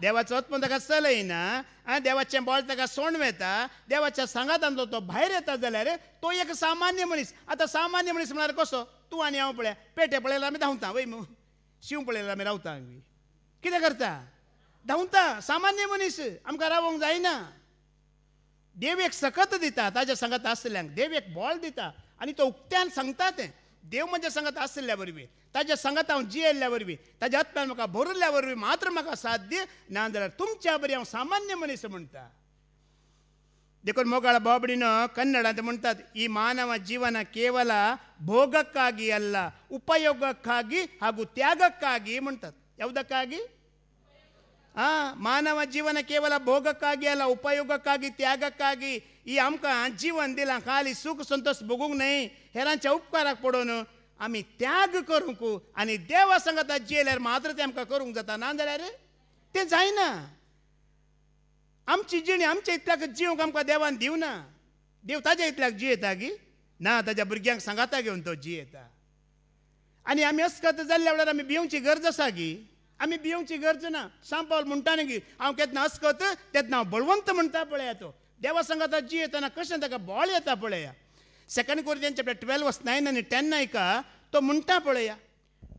S1: देवाचो उत्पन्न ताका चलयना आनी देवाचें बोल ताका सोंड वेता देवाच्या सांगातांतलो तो भायर येता जाल्यार तो एक सामान्य मनीस आता सामान्य मनीस म्हळ्यार कसो तूं आनी हांव पळया पेटे पळयला आमी धांवता वय शिव पळयला आमी रावता कितें करता धांवता सामान्य मनीस आमकां रावोंक जायना देव एक सकत दिता ताज्या संगत आसल्यांक देव एक बॉल दिता आनी तो उक्त्यान सांगता तें देव म्हणजे संगत आसल्या वरवीं ताज्या संगत हांव जियेल्ल्या वरवीं ताज्या आत्म्यान म्हाका भरुल्ल्या वरवीं मात्र म्हाका साथ दी ना जाल्यार तुमच्या बरी हांव सामान्य मनीस म्हणटा देखून मोगाळ बाबडीन कन्नडांत म्हणटात ही मानव जीवन केवळ भोगकागी अल्ला उपयोगकागी हागू ಹಾಗೂ म्हणतात ಮುಂಟದ ಆ ಮಾನವ ಜೀವನ ಕೇವಲ ಭೋಗಕ್ಕಾಗಿ ಅಲ್ಲ ಉಪಯೋಗಕ್ಕಾಗಿ ತ್ಯಾಗಕ್ಕಾಗಿ ही ಅಮ್ಕ ಜೀವನ ದಿಲ್ಲ खाली सुख ಸಂತೋಷ ಭೋಗೂಂಗ್ ನೈ हेरांचे उपकाराक पडोन आमी त्याग करूंक आनी देवा संगत जियेल्यार मात्र ते आमकां करूंक जाता ना जाल्यार तें जायना आमची जिणे आमच्या इतल्याक जिवंक आमकां देवान दिवना देव ताच्या इतल्याक जियेता गी ना ताच्या भुरग्यांक सांगाता घेवन तो जियेता आनी आमी अस्कत जाल्ल्या वेळार आमी भिवची गरज आसा गी आमी भियोवची गरज ना सांपावल म्हणटा की हांव केतना अस्कत तेतना हांव बळवंत म्हणटा पळया तो देवा संगाता जी येताना कशें ताका बोळ येता पळया सेकंड कोरिंतन चॅप्टर ट्वेल्व वस नायन आनी टेन आयका तो म्हणटा पळया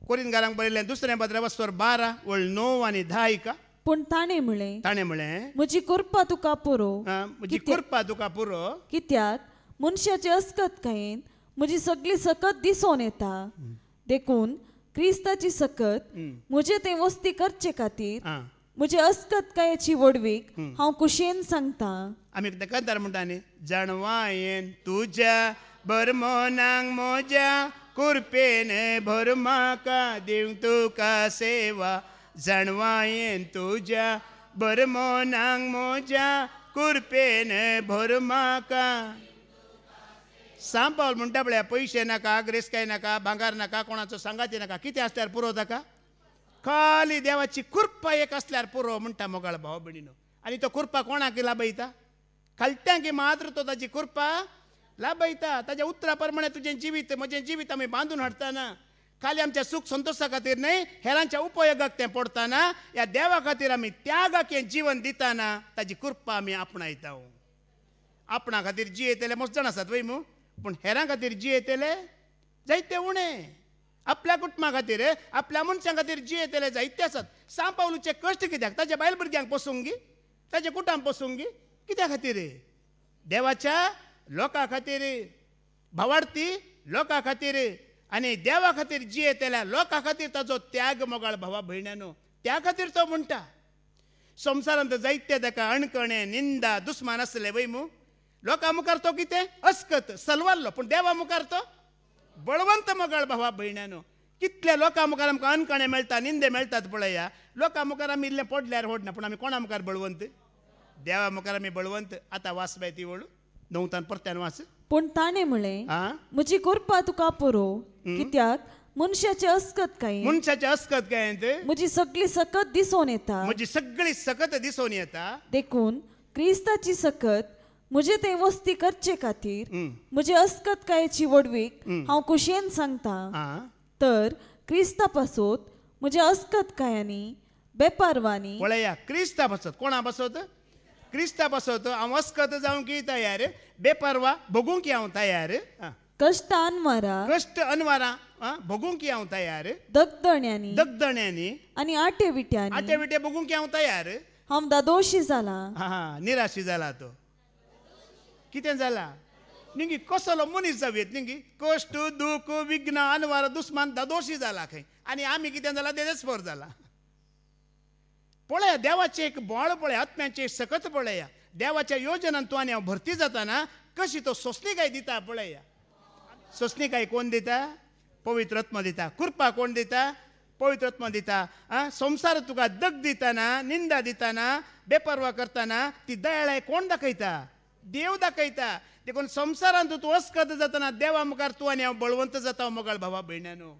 S1: कोरिंतकारांक बरयलें
S2: दुसरें भद्रावस्वर बारा वळ णव आनी धा आयका पूण ताणें म्हळें ताणें म्हळें म्हजी कुर्पा तुका पुरो म्हजी कुर्पा तुका पुरो कित्याक मनशाचे अस्कत कायेन म्हजी सगळी सकत दिसून येता देखून क्रिस्ताची सकत म्हजे ते वस्ती करचे खातीर म्हजे काय कायची वडवीक हांव कुशेन सांगता आमी एकदां कांतार म्हणटा न्ही जाणवायेन तुज्या
S1: बरमोनांग म्हज्या कुरपेने भर म्हाका देव तुका सेवा जाणवायेन तुज्या बरमोनांग मोज्या कुरपेन भर म्हाका सांबावल म्हणटा पैसे पयशे नाका ग्रेस काय नाका भांगार नाका कोणाचो सांगाचे नाका कितें आसल्यार पुरो ताका खाली देवाची कुर्पा एक आसल्यार पुरो म्हणटा मोगाळ भाव भयणीनो आनी तो कुर्पा कोणाक लाबयता खालट्यांक मात्र तो ताची कुर्पा लाबयता ताच्या उतरा प्रमाणे तुजें जिवीत म्हजें जिवीत आमी बांदून हाडटाना खाली आमच्या सुख संतोशा खातीर न्हय हेरांच्या उपयोगाक तें पडटाना ह्या देवा खातीर आमी त्यागाक हें जीवन दिताना ताची कुर्पा आमी आपणायता आपणा खातीर जियेतले मस्त जाण आसात वय मू पूण हेरां खातीर जी येतले जायते उणें आपल्या कुटुंबा खातीर आपल्या मनशां खातीर जी येतले जायते आसात सांग पावलूचे कश्ट कित्याक ताच्या बायल भुरग्यांक पसूंक गी ताच्या कुटांक पसूंक गी कित्या खातीर देवाच्या लोकां खातीर भावार्थी लोकां खातीर आनी देवा खातीर जी येतल्या लोकां खातीर ताचो त्याग मोगाळ भावा भयण्यानो त्या खातीर तो म्हणटा संवसारांत जायते ताका अणकणे निंदा दुस्मान आसले वैमू लोक मुखारतो कितें अस्कत सलवारलो पण देवा मुखार तो बळवंत मगळ भावा भयण्यानो कितल्या लोकां मुखार आमकां अनकणे मेळटा निंदे मेळटात पळया लोकां मुखार आमी इल्लें पोडल्यार होडना पूण आमी कोणा मुखार बळवंत देवा मुखार आमी बळवंत आतां बाय ती ओळ नवतान परत्यान वास
S2: पूण ताणें म्हळें म्हजी कुरपा तुका पुरो कित्याक मनशाचे असकत काय मनशाचे असकत काय म्हजी सगळी सकत दिसून येता म्हजी सगळी सकत दिसून येता देखून क्रिस्ताची सकत मुझे ते वस्ती करचे खातीर म्हजे अस्कत काय चिवडवीक हांव कुशेन सांगता तर क्रिस्ता पासोत म्हजे अस्कत कायांनी बेपारवांनी पळया क्रिस्ता पासत कोणा पासत
S1: क्रिस्ता पासत हांव अस्कत की तयार बेपारवा भोगूंक हांव तयार
S2: कष्ट अनवारा कष्ट अनवारा की हांव तयार दगदण्यांनी दगदण्यांनी आणि आटे विट्यांनी आटे विटे की हांव तयार हांव दादोशी झाला निराशी जाला तो कितें जालां निंगी कसलो मनीस
S1: जावयेत निंगी कश्ट दूख विघ्न अनवार दुस्मान दोशी जाला खंय आनी आमी कितें जाला तेजेच पर जाला पळया देवाचें एक बोळ पळय आत्म्याचें सकत पळया देवाच्या योजनान तूं आनी हांव भरती जाताना कशी तो सोसणीकाय दिता पळया सोसणीकाय कोण दिता पवित्रत्म दिता कृपा कोण दिता पवित्रत्म दिता आ संसार तुका दग दिताना निंदा दिताना बेपर्वा करताना ती दयाळाय कोण दाखयता दाखयता देखून संसारान तूं तूं ತೋಸ್ಕದ जाताना देवा मुखार तूं आनी हांव बळवंत जाता हो मोगाळ भावा भयण्यानो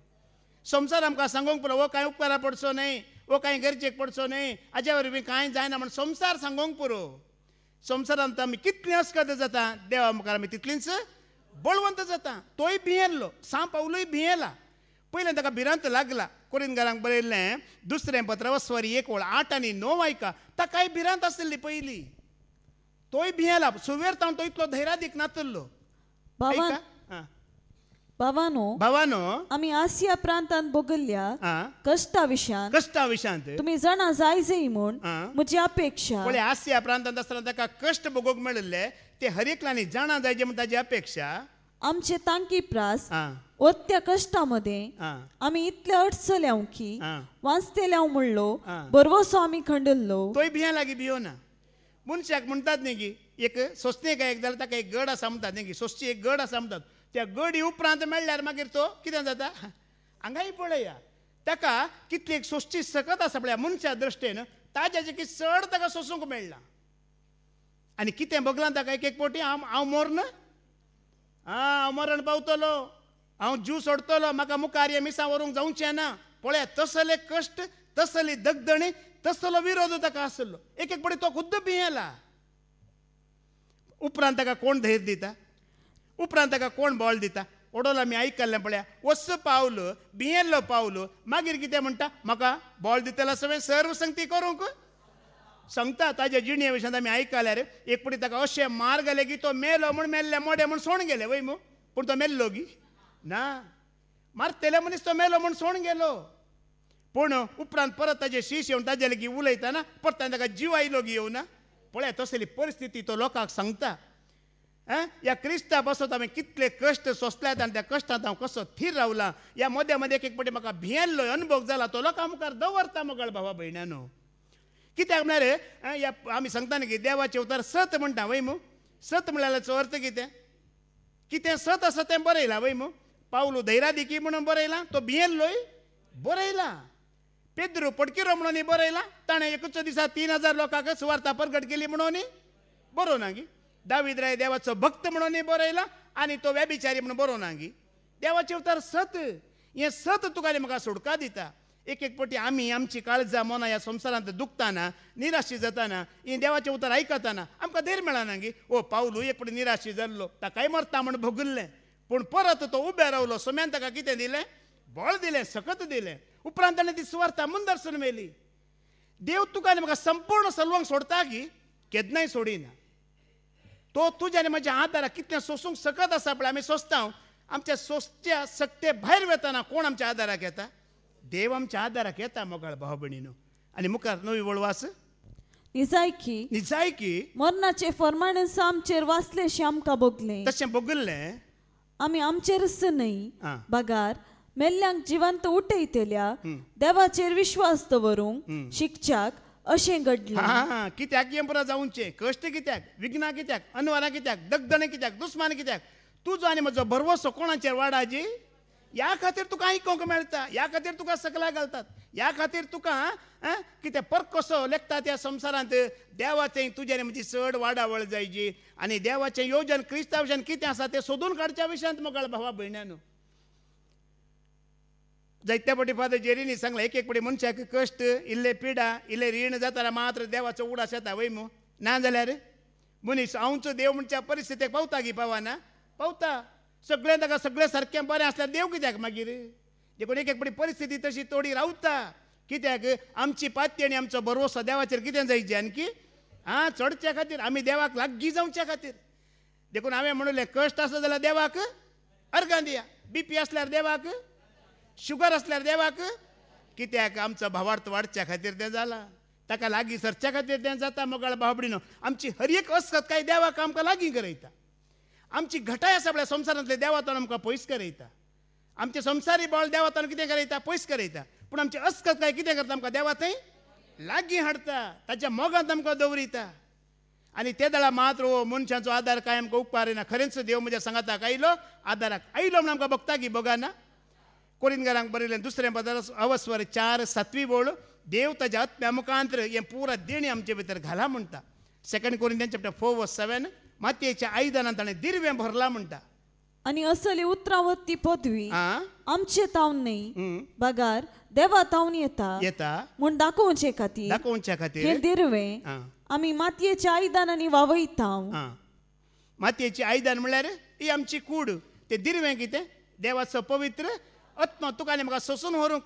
S1: संसार आमकां सांगोंक पुरो वो कांय उपकारा पडचो न्हय वो कांय गरजेक पडचो न्हय हाज्या वरवीं बी कांय जायना म्हण संसार सांगोंक पुरो संवसारांत आमी कितलें अस्कत जाता देवा मुखार आमी तितलींच बळवंत जाता तोय भियेल्लो सां पावलोय भियेला पयलें ताका भिरांत लागला कोरीन घरांक बरयल्लें दुसरें वस्वारी एक वळ आठ आनी णव आयका ताकाय भिरांत आसलेली पयलीं
S2: तोय भियेला सुवेर ताण तो इतलो धैर्यादीक नाथरलो बाबा बाबा न्हू बाबानो आसिया प्रांतान भोगल्या कष्टा विशयान कष्टा विशांत तुम्ही जाणा जाय जे म्हूण अपेक्षा म्हळ्यार आसिया प्रांतान आसतना ताका कष्ट भोगोक मेळल्ले ते हर एकलांनी जाणा जाय जे म्हण ताजी अपेक्षा आमचे तांकी प्रास ओत्या कष्टा मदीं आमी इतले अडसल्यावखी वास्ते लेंव म्हणलो भरवसो आमी खंडल्लो तोय भिया लागीं
S1: मनशाक म्हणतात न्ही की एक काय एक जाल्यार ताका एक गड आसा म्हणटात न्ही की सोसची एक गड आसा म्हणटात त्या गडी उपरांत मेळ्ळ्यार मागीर तो कितें जाता हांगाय पळया ताका कितली सोसची सकत आसा पळय मनशा दृश्टेन ताज्याचे की चड ताका सोसूंक मेळना आनी कितें बगलां ताका एक एक पावटी हांव हांव मोरन आं हांव मरण पावतलो हांव जीव सोडतलो म्हाका मुखार हे मिसां व्हरूंक जावचें ना पळया तसले कश्ट तसली दगदणी एक एक విరోధత तो ఏకెక్కడితో ఖుద్దు బియ్యలా उपरांताका कोण धैर्य दिता उपरांताका कोण बॉल दिता ओडोल मी आयकल्लें पळया वस्स पावलो भियेल्लो पावलो मागीर कितें म्हणटा म्हाका बॉल दितलो सगळें सर्व संगती करूंक सांगता ताज्या जिणे विशयान आमी रे एक पटी ताका अशें मार गेले की तो मेलो म्हूण मेल्ले मोडे म्हूण सोण गेले वय मू पूण तो मेल्लो गी ना मारतेले मनीस तो मेलो म्हूण सोण गेलो पूण उपरांत परत ताजे शीश येवन ताजे लेगीत उलयतना परतान ताका जीव आयलो गी येवना पळय तसली परिस्थिती तो लोकांक सांगता आं ह्या क्रिस्ता बसत हांवें कितले कश्ट सोंसल्यात आनी त्या कश्टांत हांव कसो थीर रावलां ह्या मोद्या मदें एक एक पावटी म्हाका भियेल्लो अनुभव जाला तो लोकां मुखार दवरता मोगळ भावा भयणानो कित्याक म्हळ्यार ह्या आमी सांगता न्ही की देवाचे उतार सत म्हणटा वय मू सत म्हळ्यारचो अर्थ कितें कितें सत आसा तें बरयलां वय मू पावलू धैरादिकी म्हणून बरयलां तो भियेल्लोय बरयलां पडकी पडकिरो म्हणून बरयला ताणें एकच दिसा तीन हजार लोकांक सुवार्था परगट केली म्हणून बरोवना दावीद राय देवाचो भक्त म्हणून बरयला आणि तो व्याभिचारी म्हणून गी देवाचे उतार सत हे सत तुका म्हाका सोडका दिता एक एक पावटी आमी आमची काळजा मोना ह्या संवसारांत दुखताना निराशी जाताना हे देवाचे उतार आयकताना आमकां धेर मेळना गी ओ पावलू एक पटी निराशी जाल्लो ताकाय मरता म्हूण भोगुल्लें पूण परत तो उभे रावलो सोम्यान ताका कितें दिलें बळ दिलें सकत दिलें उपरांत ती मुंदर ಸುವಾರ್ಥ देव तुका आनी म्हाका संपूर्ण ಸಂಪೂರ್ಣ सोडता की केदनाय सोडिना तो तुज्याने माझ्या आदारा कितल्या सोसूंक सकत आसा पळय आमी सोसता आमच्या सोसच्या सक्ते भायर वेताना कोण आमच्या आदाराक येता देव आमच्या आदाराक
S2: येता मोगाळ भाव भयणीनो आनी मुखार नवी वळवास निजायकी निजायकी मरणाचे फरमाण आमचेर वाचलेशें आमकां भोगलें तशें भोगल्लें आमी आमचेरच न्हय बगार मेल्ल्यांक जिवंत उठयतल्या देवाचेर विश्वास दवरूंक शिकच्याक अशें घडलें कित्याक यंपरा जावचे
S1: कश्ट कित्याक विघ्नां कित्याक अनवरां कित्याक दगदणे कित्याक दुस्मान कित्याक तुजो आनी म्हजो भरवसो कोणाचेर वाडाजी ह्या खातीर तुका आयकोंक मेळटा ह्या खातीर तुका सकला घालतात ह्या खातीर तुका कितें पर कसो लेखता त्या संवसारांत देवाचे तुजें म्हजी चड वाडावळ जायची आनी देवाचें योजन क्रिस्तांव कितें आसा तें सोदून काडच्या विशयांत मोगाळ भावा भयण्यान ಜೈತ್ಯಪಟ್ಟಿ एक एक एक ಏಕೇಕಪಡಿ मनशाक कष्ट इल्ले पिडा इल्ले रीण जाताना मात्र देवाचं उडा शेता वैमो ना जाल्यार मनीस हांवचो देव म्हणच्या परिस्थितीक पावता पावा पावाना पावता सगळें ताका सगळें सारकें बरें आसल्यार देव कित्याक मागीर देखून एक एक पटी परिस्थिती तशी तोडी रावता कित्याक आमची पाती आनी आमचो भरवसो देवाचेर कितें जायचे आणकी आं चडच्या खातीर आमी देवाक लागीं जावच्या खातीर देखून हांवें म्हणलें कश्ट आसा जाल्यार देवाक अर्गां दिया बी पी आसल्यार देवाक शुगर असल्यावर देवाक कित्याक आमचो भावार्थ वाडच्या खातीर तें जालां ताका लागीं सरच्या खातीर तें जाता मोगाळ बाबडीनो आमची हर एक असत काय देवाक आमकां लागीं करयता आमची घटाय आसा पळय संवसारांतले देवातून आमकां पयस करयता आमचे संवसारी बळ देवातून कितें करयता पयस करयता पूण आमचे अस्कत काय कितें करता आमकां देवा थंय लागीं हाडता ताच्या मोगांत आमकां दवरिता आनी ते दळा मात्र हो मनशांचो आदार कांय आमकां येना खरेंच देव म्हज्या सांगाताक आयलो आदाराक आयलो म्हण आमकां भोगता की भोगाना ಕೊರಿಂಗರಂಗ್ ಬರೀಲೇನು ದುಸರೆ ಬದಲ अवस्वर चार सत्वी बोळ देव ताच्या आत्म्या मुखांतर हे पुरा देणी आमचे भितर घाला म्हणटा सेकंड कोरिंदियन चॅप्टर फोर व सेवन मातयेच्या आयदनान ताणें दिरवें भरला म्हणटा
S2: आणि असली उतरावती पदवी आमचे तावन न्ही बगार देवा तावन येता येता म्हूण दाखोवचे खातीर दाखोवचे खातीर हे दिरवें आमी मातयेच्या आयदनांनी वावयता मातयेची आयदन म्हणल्यार ही आमची कूड ते
S1: दिरवें कितें देवाचो पवित्र तुका आनी म्हाका सोसून व्हरूंक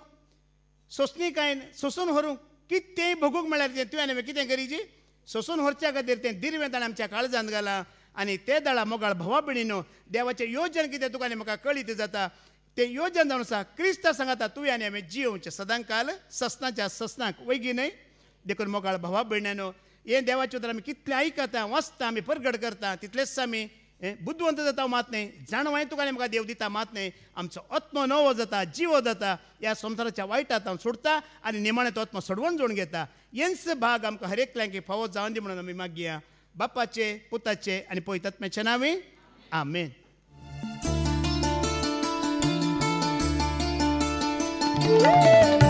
S1: सोसनी कांय सोसून व्हरूंक कितेंय भोगूंक म्हळ्यार तें तुवें आनी कितें करीची सोसून व्हरच्या खातीर तें दिर्वें ताणें आमच्या काळजांत घालां आनी ते दाळा मोगाळ भोवा पिणीनो देवाचें योजन कितें तुका आनी म्हाका कळीत जाता तें योजन जावन आसा क्रिस्त सांगता तुवें आनी हांवें जिवचे सदां काल ससनाच्या ससनाक वैगी न्हय देखून मोगाळ भोवा भयणानो हें देवाचें उतर आमी कितलें आयकता वाचता आमी परगड करता तितलेंच आमी हे बुद्धवंत जाता मात जाण जाणवाय तुका मग देव दिता मात नाही आमचो आत्मो नवो जाता जिवो जाता ह्या संसाराच्या वाईटात हांव सोडता आनी निमाणे तो आत्म सोडवून जोडून घेता हेंच भाग आमकां हर एकल्यांक फावो जावन दी म्हणून आमी मागया बापाचे पुताचे आनी मेचे नावे आमेन Woo!